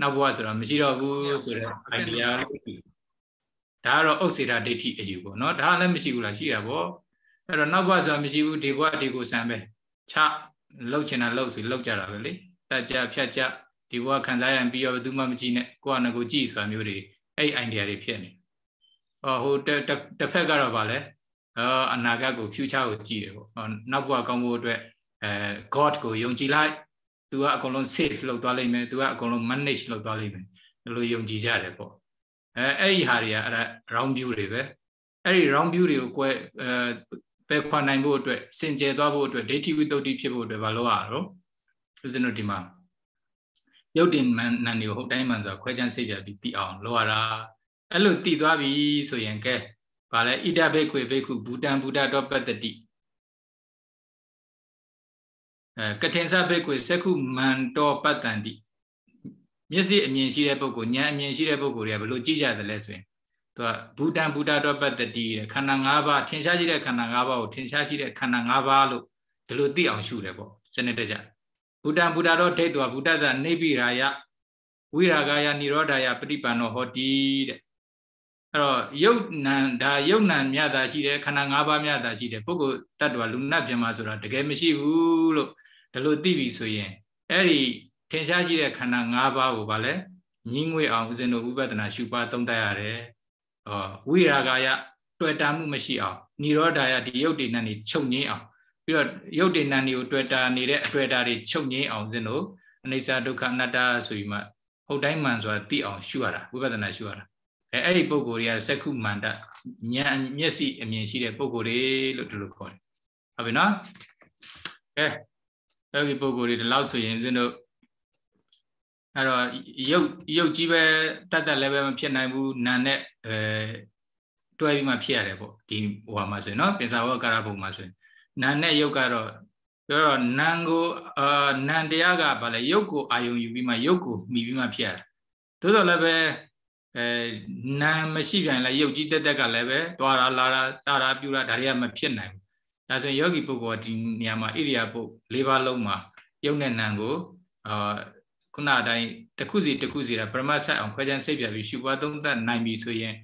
A: နောက်ဘဝဆိုတာမရှိတော့ဘူးဆိုတဲ့ idea ဒါကတော့ဥစ္စေတာဒိဋ္ဌိအယူပေါ့နော်ဒါလည်းမရှိဘူးလားရှိတာပေါ့အဲ့တော့နောက်ဘဝဆိုတာမရှိဘူးဒီဘဝဒီကိုဆံပဲခြားလောက်ချင်တာလောက်စီလောက်ကြတာပဲလေတတ်ကြဖြတ်ကြဒီဘဝခံစားရပြီးတော့ဘယ်သူမှမကြည့်နဲ့ကိုယ့်အနာကိုကြည့်ဆိုတာမျိုးတွေအဲ့ idea တွေဖြစ်နေအော်ဟိုတစ်ဖက်ကတော့ဗာလဲအာအနာဂတ်ကို future ကိုကြည့်တယ်ပေါ့နောက်ဘဝကောင်းဖို့အတွက်အဲ god ကိုယုံကြည်လိုက်သူကအကုန်လုံး safe လုပ်သွားလိမ့်မယ်သူကအကုန်လုံး manage လုပ်သွားလိမ့်မယ်ဒီလိုယုံကြည်ကြတယ်ပေါ့အဲအဲ့ဒီဟာတွေကအဲ့ဒါ round view တွေပဲအဲ့ဒီ round view တွေကိုကွဲအဲပယ်ခွာနိုင်ဖို့အတွက်စင်ကြယ်သွားဖို့အတွက်ဒိဋ္ဌိဝိတ္တုတ္တိဖြစ်ဖို့အတွက်မလိုရတော့ဦးဇင်းတို့ဒီမှာရုပ်တင်မန်နန်တွေကိုဟုတ်တိုင်းမှန်ဆိုခွဲခြမ်းစိတ်ပြပြီးပြီးအောင်လိုရတာအဲ့လိုတည်သွားပြီဆိုရင်ကဲဗာလဲဣဒဘိက္ခွေဘိက္ခုဘူတံဘူတတောပတ္တတိအဲကထေဆဘိက္ခွေစက္ခုမန္တောပတ္တန္တိမျက်စိအမြင်ရှိတဲ့ပုဂ္ဂိုလ်ဉာဏ်အမြင်ရှိတဲ့ပုဂ္ဂိုလ်တွေကဘလို့ကြည့်ကြတယ်လဲဆိုရင်သူကဘူတံဘူတာတော့ပတ္တတိခန္ဓာ၅ပါးထင်ရှားရှိတဲ့ခန္ဓာ၅ပါးကိုထင်ရှားရှိတဲ့ခန္ဓာ၅ပါးလို့ဒီလိုသိအောင်ရှုတယ်ပေါ့စနစ်တကျဘူတံဘူတာတော့ဒိတ်သူကဘူတသနိဗ္ဗိရာယဝိရာဂာယနိရောဓာယပฏิပန္နောဟောတိတဲ့အဲ့တော့ယုတ်နံဒါယုတ်နံမြတ်တာရှိတယ်ခန္ဓာ၅ပါးမြတ်တာရှိတယ်ပုဂ္ဂိုလ်တ attva လူနတ်ပြမဆိုတာတကယ်မရှိဘူးလို့ဒီလိုသိပြီဆိုရင်အဲ့ဒီထင်ရှားရှိတဲ့ခန္ဓာ၅ပါးကိုဗာလဲညီငွေအောင်ဦးဇင်းတို့ဥပဒနာရှုပါသုံးတတ်ရတယ်ဝိရာဂာယတွေ့တာမှုမရှိအောင်និရောဓာယဒီယုတ်တိဏ္ဍနေချုပ်ငင်းအောင်ပြီးတော့ယုတ်တိဏ္ဍနေကိုတွေ့တာနေတဲ့အတွေ့အတာတွေချုပ်ငင်းအောင်စဉ်တို့အနိစ္စဒုက္ခအနတ္တဆိုပြီးမှဟုတ်တိုင်းမှန်ဆိုတာသိအောင်ရှုရတာဝိပဿနာရှုရတာအဲအဲ့ဒီပုံကိုယ်တွေကစက္ခုမန္တဉာဏ်မျက်စိအမြင်ရှိတဲ့ပုံကိုယ်တွေလို့ဒီလိုခေါ်တယ်ဟုတ်ပြီနော်အဲအဲ့ဒီပုံကိုယ်တွေဒီလောက်ဆိုရင်စဉ်တို့အဲ့တော့ရုပ်ရုပ်ကြီးပဲတတ်တတ်လည်းပဲမဖြစ်နိုင်ဘူးနာနဲ့အဲတွဲပြီးမှဖြစ်ရတယ်ပေါ့ဒီဟိုဟာမှာဆိုရင်နော်ပင်စာဝကရဘုံမှာဆိုရင်နာနဲ့ရုပ်ကတော့ပြောတော့နာကိုအာနာတရားကဘာလဲရုပ်ကိုအာယုံယူပြီးမှရုပ်ကိုမှီပြီးမှဖြစ်ရတယ်သို့တော်လည်းပဲအဲနာမရှိပြန်လဲရုပ်ကြီးတက်တက်ကလည်းပဲတွာတာလာတာစားတာပြူတာဒါတွေကမဖြစ်နိုင်ဘူးဒါဆိုရင်ယောဂီပုဂ္ဂိုလ်ဒီနေရာမှာဣရိယာပုတ်၄ပါးလုံးမှာရုပ်နဲ့နာကိုအာခုနအတိုင်းတစ်ခုစီတစ်ခုစီတာပရမတ်ဆက်အောင်ခွဲခြမ်းစိတ်ပြပြီးရှုပွားသုံးသပ်နိုင်ပြီဆိုရင်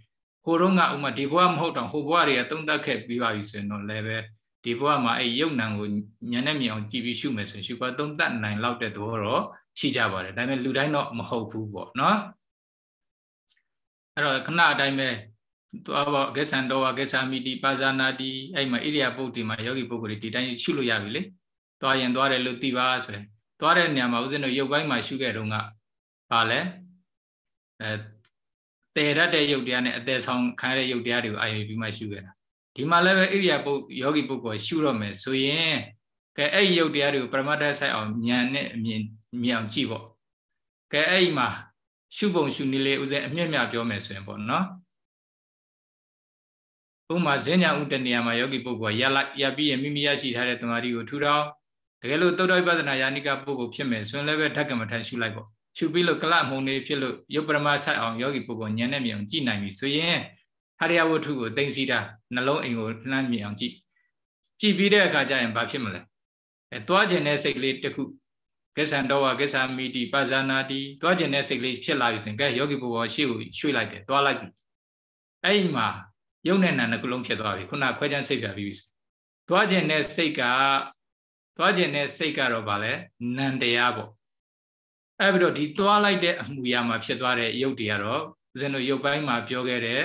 A: ဟိုတော့ကဥမာဒီဘဝမဟုတ်တော့ဟိုဘဝတွေကသုံးသပ်ခဲ့ပြီးပါပြီဆိုရင်တော့လည်းပဲဒီဘဝမှာအဲ့ရုပ်နာကိုညံနဲ့မြင်အောင်ကြည်ပြီးရှုမယ်ဆိုရင်ရှုပွားသုံးသပ်နိုင်လောက်တဲ့သဘောတော့ရှိကြပါတယ်ဒါပေမဲ့လူတိုင်းတော့မဟုတ်ဘူးပေါ့နော်အဲ့တော့ခဏအတိုင်းပဲသွားပါဂေဆန်တော်ဝဂေဆာမိတိပါဇာနာတိအဲ့မှာဣရိယာပုတ်ဒီမှာယောဂီပုဂ္ဂိုလ်တွေဒီတိုင်းရှုလို့ရပြီလေသွားရင်သွားတယ်လို့သိပါဆိုရင်သွားတဲ့နေရာမှာဦးဇင်းတို့ရုပ်ပိုင်းမှာရှုခဲ့တုန်းကဘာလဲအဲတည်ရတဲ့ရုပ်တရားနဲ့အသေးဆောင်ခံရတဲ့ရုပ်တရားတွေကိုအာရုံပြီးမှရှုခဲ့တာဒီမှာလည်းပဲဣရိယာပုတ်ယောဂီပုဂ္ဂိုလ်ရှုတော့မယ်ဆိုရင်ကဲအဲ့ဒီရုပ်တရားတွေကိုပရမတ္ထဆိုင်အောင်ဉာဏ်နဲ့အမြင်မြင်အောင်ကြည့်ပေါ့ကဲအဲ့ဒီမှာရှုပုံရှုနည်းလေးဦးဇင်းအမြင့်မြတ်ပြောမယ်ဆိုရင်ပေါ့နော်ဥမာဈဉ္ညာဥတ္တနေရာမှာယောဂီပုဂ္ဂိုလ်ရလိုက်ရပြီးရင်မိမိရရှိထားတဲ့တမာတိကိုထူထောင်တကယ်လို့သုတ္တဝိပဿနာယာနိကပုဂ္ဂိုလ်ဖြစ်မယ်ဆိုရင်လည်းပဲဓကမထရှုလိုက်ပေါ့ရှုပြီးလို့ကလမုံနေဖြစ်လို့ယုတ်ပရမဆိုင်အောင်ယောဂီပုဂ္ဂိုလ်ဉာဏ်နဲ့မြင်အောင်ကြည့်နိုင်ပြီဆိုရင်ဟာရယဝတ္ထုကိုသိသိတာနှလုံးအိမ်ကိုလှမ်းမြင်အောင်ကြည့်ကြည့်ပြီးတဲ့အခါကျရင်ဘာဖြစ်မလဲအဲသွားကျင်တဲ့စိတ်လေးတစ်ခုကိစ္ဆန်တော်ဝကိစ္ဆာမိတိပါဇာနာတိသွားကျင်တဲ့စိတ်လေးဖြစ်လာပြီဆိုရင်ကဲယောဂီပုဂ္ဂိုလ်ရှေ့ကိုရွှေ့လိုက်တယ်သွားလိုက်ပြီအဲ့ဒီမှာယုံနဲ့နာနှစ်ခုလုံးဖြစ်သွားပြီခုနခွဲခြမ်းစိတ်ပြပြီးပြီသွားကျင်တဲ့စိတ်ကသွားခြင်းနဲ့စိတ်ကတော့ဗာလဲနံတရားပေါ့အဲ့ပြီးတော့ဒီသွားလိုက်တဲ့အမှုရာမှာဖြစ်သွားတဲ့ယုတ်တရားတော့ဦးဇင်းတို့ယုတ်ပိုင်းမှာပြောခဲ့တဲ့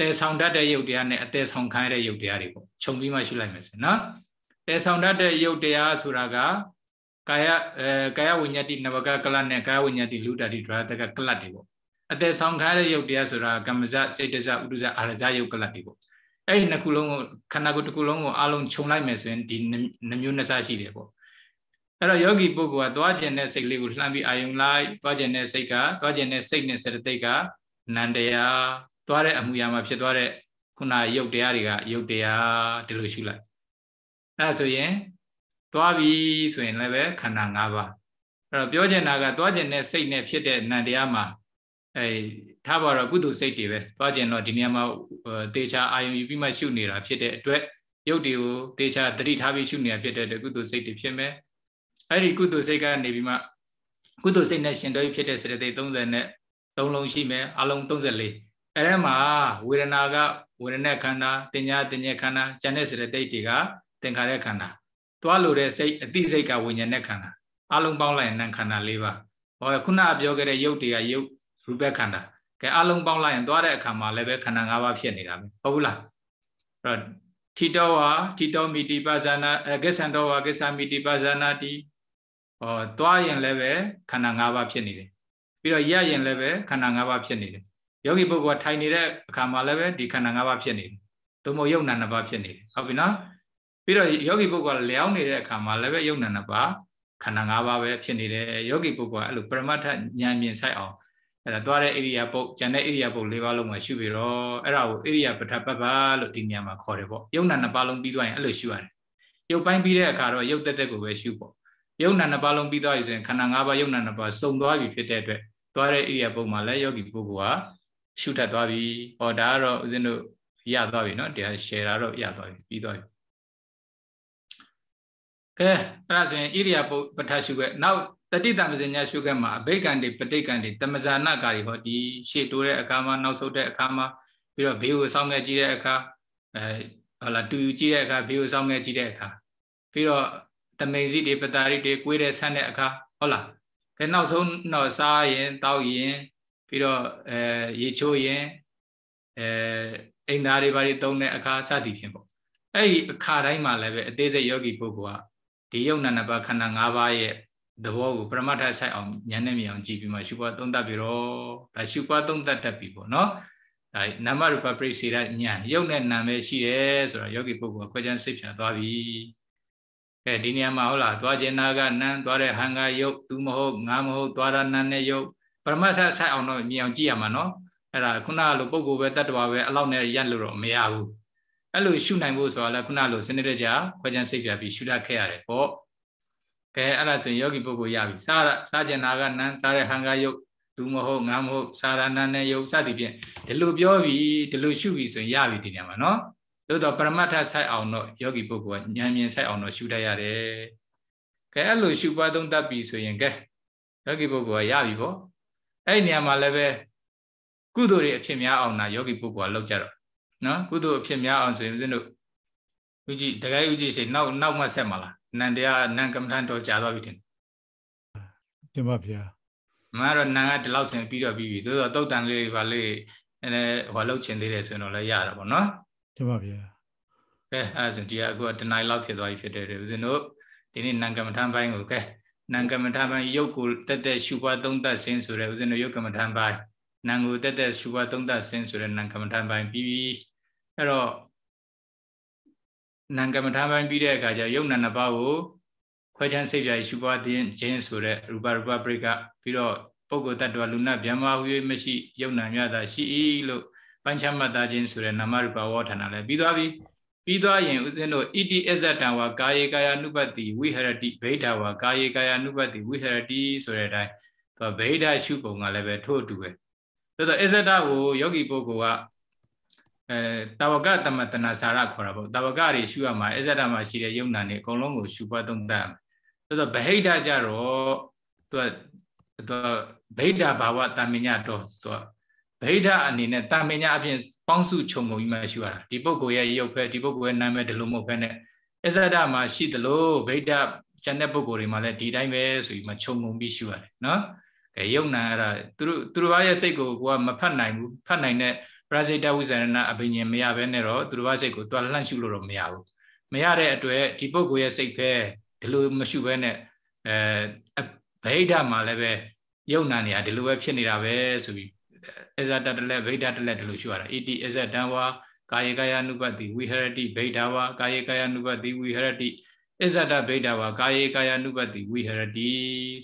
A: တဲဆောင်တတ်တဲ့ယုတ်တရားနဲ့အတဲဆောင်ခိုင်းတဲ့ယုတ်တရားတွေပေါ့ခြုံပြီးမှရှုလိုက်မယ်စင်နော်တဲဆောင်တတ်တဲ့ယုတ်တရားဆိုတာကကာယအဲကာယဝိညာတိနဝကကလနဲ့ကာယဝိညာတိလူတ္တတိဒရတကကလတ်တွေပေါ့အတဲဆောင်ခိုင်းတဲ့ယုတ်တရားဆိုတာကမ္မဇစေတဇဥဒ္ဒဇအာရဇယုတ်ကလတ်တွေပေါ့အဲ့ဒီနှစ်ခုလုံးကိုခန္ဓာကိုယ်တစ်ခုလုံးကိုအလုံးခြုံလိုက်မယ်ဆိုရင်ဒီနှမျိုးနှစ်ဆရှိတယ်ပေါ့အဲ့တော့ယောဂီပုဂ္ဂိုလ်ကသွားကျင်တဲ့စိတ်လေးကိုလှမ်းပြီးအာယုံလိုက်သွားကျင်တဲ့စိတ်ကသွားကျင်တဲ့စိတ်နဲ့စေတသိက်ကနန္တရားသွားတဲ့အမှုရာမှာဖြစ်သွားတဲ့ခုနရုပ်တရားတွေကရုပ်တရားဒီလိုရှုလိုက်အဲ့ဒါဆိုရင်သွားပြီဆိုရင်လည်းပဲခန္ဓာ၅ပါးအဲ့တော့ပြောချင်တာကသွားကျင်တဲ့စိတ်နဲ့ဖြစ်တဲ့နန္တရားမှာအဲထားပါတော့ကုသိုလ်စိတ်တွေပဲသွားကျင်တော့ဒီနေရာမှာတေချာအာယုံယူပြီးမှရှုနေတာဖြစ်တဲ့အတွက်ရုပ်တွေကိုတေချာတတိထားပြီးရှုနေတာဖြစ်တဲ့အတွက်ကုသိုလ်စိတ်တွေဖြစ်မယ်အဲ့ဒီကုသိုလ်စိတ်ကနေပြီးမှကုသိုလ်စိတ်နဲ့ရှင်တော်ဖြစ်တဲ့စေတသိက်30နဲ့3လုံးရှိမယ်အလုံး34အဲ့ဒါမှာဝေဒနာကဝေဒနာခန္ဓာတင်ညာတင်ညာခန္ဓာဉာဏ်နဲ့စေတသိက်တွေကသင်္ခါရခန္ဓာသွားလို့တဲ့စိတ်အတိစိတ်ကဝိညာဉ်နဲ့ခန္ဓာအလုံးပေါင်းလိုက်ရင်နံခန္ဓာ၄ပါးဟောခုနပြောခဲ့တဲ့ရုပ်တွေကရုပ်ရူပခန္ဓာကဲအလုံးပေါင်းလိုက်ရင်သွားတဲ့အခါမှာလည်းပဲခန္ဓာ၅ပါးဖြစ်နေတာပဲဟုတ်ဘူးလားအဲ့တော့ထိတောဝါထိတောမိတိပါဇာနာကိစ္ဆန္တောဝါကိစ္ဆာမိတိပါဇာနာတိဟောသွားရင်လည်းပဲခန္ဓာ၅ပါးဖြစ်နေတယ်ပြီးတော့ရရင်လည်းပဲခန္ဓာ၅ပါးဖြစ်နေတယ်ယောဂီပုဂ္ဂိုလ်ထိုင်နေတဲ့အခါမှာလည်းပဲဒီခန္ဓာ၅ပါးဖြစ်နေတယ်သို့မဟုတ်ယုံနာ၅ပါးဖြစ်နေတယ်ဟုတ်ပြီနော်ပြီးတော့ယောဂီပုဂ္ဂိုလ်လျောင်းနေတဲ့အခါမှာလည်းပဲယုံနာနှစ်ပါးခန္ဓာ၅ပါးပဲဖြစ်နေတယ်ယောဂီပုဂ္ဂိုလ်အဲ့လိုပရမတ္ထဉာဏ်မြင်ဆိုင်အောင်အဲ့ဒါသွားတဲ့ area ပုတ်ကျန်တဲ့ area ပုတ်၄ပါးလုံးမှာရှုပြီးတော့အဲ့ဒါကို area ပထပပလို့ဒီနေရာမှာခေါ်တယ်ပေါ့ယုံနာနှစ်ပါးလုံးပြီးသွားရင်အဲ့လိုရှုရတယ်ရုပ်ပိုင်းပြီးတဲ့အခါတော့ရုပ်တက်တက်ကိုပဲရှုပေါ့ယုံနာနှစ်ပါးလုံးပြီးသွားပြီဆိုရင်ခန္ဓာ၅ပါးယုံနာနှစ်ပါးစုံသွားပြီဖြစ်တဲ့အတွက်သွားတဲ့ area ပုတ်မှာလည်းယောဂီပုဂ္ဂိုလ်ဟာရှုထပ်သွားပြီဟောဒါကတော့ဦးဇင်းတို့ရသွားပြီเนาะတရား share တာတော့ရသွားပြီပြီးသွားပြီကဲအဲ့ဒါဆိုရင်ဣရိယာပုပ္ပထရှုပဲနောက်တတိတံပဇ္ဇညာရှုခက်မှာအဘိက္ခံတွေပဋိက္ခံတွေတမဇာနာကာရီဟောဒီရှေ့တိုးတဲ့အခါမှာနောက်ဆုတ်တဲ့အခါမှာပြီးတော့ဘေးကိုဆောင်းခဲ့ကြည့်တဲ့အခါအဲဟလာတူယူကြည့်တဲ့အခါဘေးကိုဆောင်းခဲ့ကြည့်တဲ့အခါပြီးတော့တမိန်စီတွေပတာရီတွေကိုွေးတဲ့ဆန်းတဲ့အခါဟုတ်လားခဲနောက်ဆုံးတော့စားရင်တောက်ရင်ပြီးတော့အဲရေချိုးရင်အဲအိမ်သားတွေဘာတွေတုံးတဲ့အခါစသည်ဖြင့်ပေါ့အဲ့ဒီအခါတိုင်းမှာလည်းပဲအသေးစိတ်ယောဂီပုဂ္ဂိုလ်ကဒီယုံနာနဘခန္ဓာ၅ပါးရဲ့သဘောကိုပရမတ္ထဆိုင်အောင်ဉာဏ်နဲ့မြင်အောင်ကြည့်ပြီးမှရှုပွားသုံးသပ်ပြီးတော့ဒါရှုပွားသုံးသပ်တတ်ပြီပေါ့နော်ဒါနာမရူပပရိစေရဉာဏ်ရုပ်နဲ့နာမ်ပဲရှိတယ်ဆိုတော့ယောဂီပုဂ္ဂိုလ်ကခွဲခြားစိတ်ဖြာသွားပြီကဲဒီနေရာမှာဟုတ်လားသွားခြင်းနာကနန်းသွားတဲ့ဟံကယုတ်သူမဟုတ်ငါမဟုတ်သွားတာနန်းနဲ့ယုတ်ပရမတ်ဆဆိုင်အောင်တော့မြင်အောင်ကြည့်ရမှာနော်အဲ့ဒါခုနကလိုပုံကိုပဲတတ်တော်ပဲအလောက်နဲ့ရက်လို့တော့မရဘူးအဲ့လိုရှုနိုင်ဖို့ဆိုတာလည်းခုနလိုစနစ်တကျခွဲခြားစိတ်ပြပြီးရှုတတ်ခဲ့ရတယ်ပေါ့ကဲအဲ့ဒါဆိုရင်ယောဂီပုဂ္ဂိုလ်ရပြီစားစားကျင်တာကနန်းစားတဲ့ဟန်ကားယုတ်သူမဟုတ်ငါမဟုတ်စားရဏနဲ့ယုတ်စသည်ဖြင့်ဒီလိုပြောပြီဒီလိုရှုပြီဆိုရင်ရပြီဒီနေရာမှာနော်သို့တော့ပရမတ္ထဆိုင်အောင်တော့ယောဂီပုဂ္ဂိုလ်ကဉာဏ်မြင်ဆိုင်အောင်တော့ရှုတတ်ရတယ်ကဲအဲ့လိုရှုပွားသုံးတတ်ပြီဆိုရင်ကဲယောဂီပုဂ္ဂိုလ်ကရပြီပေါ့အဲ့နေရာမှာလည်းပဲကုသိုလ်တွေအဖြစ်များအောင်နာယောဂီပုဂ္ဂိုလ်ကလောက်ကြတော့နော်ကုသိုလ်အဖြစ်များအောင်ဆိုရင်ဦးဇင်းတို့ဦးကြည်တကယ်ဦးကြည်ရှိနောက်နောက်မှဆက်မှာလားနန္တရားနန်ကမ္မထန်တော့ကြာသွားပြီတင်တင်ပါဗျာမကတော့နန်ကဒီလောက်ဆင်ပြီးတော့ပြီးပြီသို့တော့တုတ်တန်လေးပါလေးအဲဟိုလောက်ချင်သေးတယ်ဆိုရင်တော့လည်းရတာပေါ့နော်တင်ပါဗျာကဲအဲဆိုဒီကအခုတနိုင်လောက်ဖြစ်သွားပြီဖြစ်တယ်ဦးဇင်းတို့ဒီနေ့နန်ကမ္မထန်ပိုင်းကိုကဲနံကမ္မထာပံယုတ်ကိုတက်တက်ရှုပွားသုံးသပ်ခြင်းဆိုတဲ့ဥစဉ်တို့ယုတ်ကမ္မထာပံနံကိုတက်တက်ရှုပွားသုံးသပ်ခြင်းဆိုတဲ့နံကမ္မထာပံပြီးပြီအဲ့တော့နံကမ္မထာပိုင်းပြီးတဲ့အခါကျယုံနာနှစ်ပါးကိုခွဲခြမ်းစိတ်ပြရှုပွားခြင်းခြင်းဆိုတဲ့ရူပရူပပရိကပြီးတော့ပုဂ္ဂိုလ်တ attva လူနာဗျမ္မာဟူ၍မရှိယုံနာမြတာရှိ၏လို့ပัญချမတ္တာခြင်းဆိုတဲ့နာမရူပဝေါဌာဏလည်းပြီးသွားပြီပြီးသွားရင်ဦးဇင်းတို့ဣတိအဇတံဝါကာယေကာယ ानु ပတ္တိဝိဟရတိဗိဓာဝါကာယေကာယ ानु ပတ္တိဝိဟရတိဆိုတဲ့အတိုင်းသူဗိဓာရှုပုံကလည်းပဲထို့အတူပဲဆိုတော့အဇတကိုယောဂီပုဂ္ဂိုလ်ကအဲတာဝကတမတနာစာရခေါ်တာပေါ့တာဝကတွေရှုရမှာအစ္ဆဒမှာရှိတဲ့ယုံနာနေအကုန်လုံးကိုရှုပွားသုံးသပ်ဆိုတော့ဗဟိတကြတော့သူကသူဗဟိတဘာဝတာမညတော့သူကဗဟိတအနေနဲ့တာမညအပြင်ပေါင်းစုခြုံငုံပြီးမှရှုရတာဒီပုဂ္ဂိုလ်ရဲ့ရုပ်ဖက်ဒီပုဂ္ဂိုလ်ရဲ့နာမည်ဒီလိုမဟုတ်ဖက်နဲ့အစ္ဆဒမှာရှိသလိုဗဟိတကျန်တဲ့ပုဂ္ဂိုလ်တွေမှာလည်းဒီတိုင်းပဲဆိုပြီးမှခြုံငုံပြီးရှုရတယ်နော်အဲယုံနာအဲ့ဒါသူတို့သူတို့ရဲ့စိတ်ကိုကိုကမဖတ်နိုင်ဘူးဖတ်နိုင်တဲ့ရစိတ်တဝိဇရဏအဘိညာဉ်မရဘဲနဲ့တော့သူတို့ဘာစိတ်ကိုတွာလှန့်ရှုလို့တော့မရဘူးမရတဲ့အတွက်ဒီပုဂ္ဂိုလ်ရဲ့စိတ်ပဲဒီလိုမရှုဘဲနဲ့အဲဗိဓာမှာလည်းပဲယုံနာနေတာဒီလိုပဲဖြစ်နေတာပဲဆိုပြီးအဇတတလက်ဗိဓာတလက်ဒီလိုရှုရတာဣတိအဇတံဝါကာယေကာယ ानु ပတိဝိဟရတိဗိဓာဝါကာယေကာယ ानु ပတိဝိဟရတိအဇတဗိဓာဝါကာယေကာယ ानु ပတိဝိဟရတိ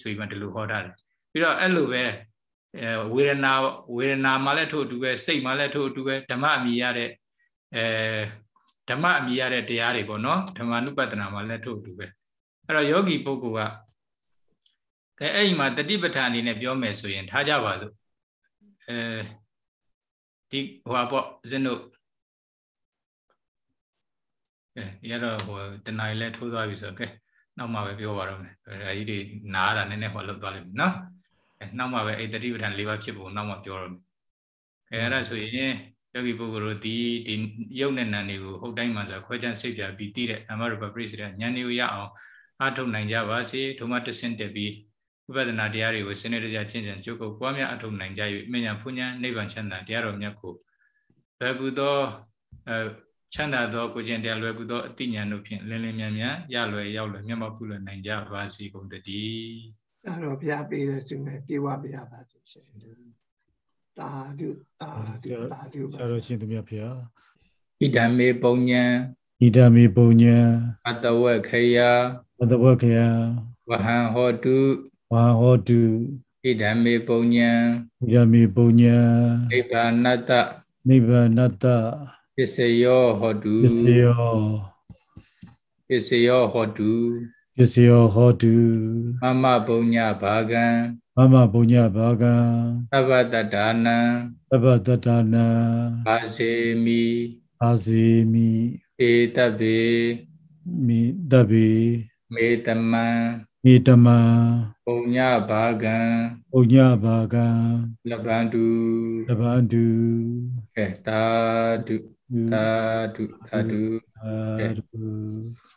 A: ဆိုပြီးမှဒီလိုဟောထားတယ်ပြီးတော့အဲ့လိုပဲအဲဝေဒနာဝေဒနာမှာလည်းထို့အတူပဲစိတ်မှာလည်းထို့အတူပဲဓမ္မအမိရတဲ့အဲဓမ္မအမိရတဲ့တရားတွေပေါ့နော်ဓမ္မ ानु ပတ္တနာမှာလည်းထို့အတူပဲအဲ့တော့ယောဂီပုဂ္ဂိုလ်ကအဲအဲ့ဒီမှာတတိပဋ္ဌာန်အနေနဲ့ပြောမယ်ဆိုရင်ထားကြပါစို့အဲဒီဟိုဟာပေါ့ဦးဇင်းတို့အဲရတော့ဟိုတနင်္လာလဲထိုးသွားပြီဆိုတော့ကဲနောက်မှပဲပြောပါတော့မယ်အဲဒီတွေနားရတာနည်းနည်းဟောလောက်သွားလိမ့်မယ်နော်နောက်မှပဲအဲ့တတိပဌာန်၄ပါးဖြစ်ပုံနောက်မှပြောတော့အဲအဲ့ဒါဆိုရင်ယောဂီပုဂ္ဂိုလ်တို့ဒီဒီယုတ်နဲ့နံတွေကိုဟုတ်တိုင်းမှဆိုခွဲခြားစိတ်ပြပြီးသိတဲ့ဓမ္မရူပပရိစ္ဆေဉာဏ်တွေကိုရအောင်အားထုတ်နိုင်ကြပါစေဒုမတဆင့်တက်ပြီးဝိပဿနာတရားတွေကိုစနစ်တကျကျင့်ကြံကြိုးကိုပွားများအထုတ်နိုင်ကြ၍မြညာဖူးညာနိဗ္ဗာန်ချမ်းသာတရားတော်မြတ်ကိုလွယ်ကူသောအဲချမ်းသာသောကိုကျင့်တရားလွယ်ကူသောအတိညာတို့ဖြင့်လင်းလင်းမြန်မြန်ရလွယ်ရောက်လွယ်မျက်မှောက်ပြုလွယ်နိုင်ကြပါစေကုန်တည်းဆရာတော်ဘုရားပေးတဲ့ဆုနဲ့ပြေဝပြရပါစေရှင်တာဓုတာဓုတာဓုဆရာတော်ရှင်သူမြတ်ဘုရားဣဒံမေပုံညာ
B: ဣဒံမေပုံညာ
A: အတဝက်ခယာအတဝက်ခယာဝဟံဟောတုဝဟံဟောတုဣဒံမေပုံညာ
B: ဣဒံမေပုံညာ
A: နိဗ္ဗာနတ္တ
B: နိဗ္ဗာနတ္တ
A: ပစ္စယောဟောတုပစ္စယောပစ္စယောဟောတု
B: ပစ္စယောဟောတုမမ
A: ပုညဘာကံ
B: မမပုညဘာကံ
A: သဗ္ဗတတနံ
B: သဗ္ဗတတနံ
A: ဘာစေမိ
B: ဘာစေမိ
A: ဧတဗေ
B: မိတဗေ
A: မေတမံမေတမံပုညဘာကံ
B: ပုညဘာကံ
A: လဗန္တုလဗန္တုကဲတာတုတာတုတာတုတာတု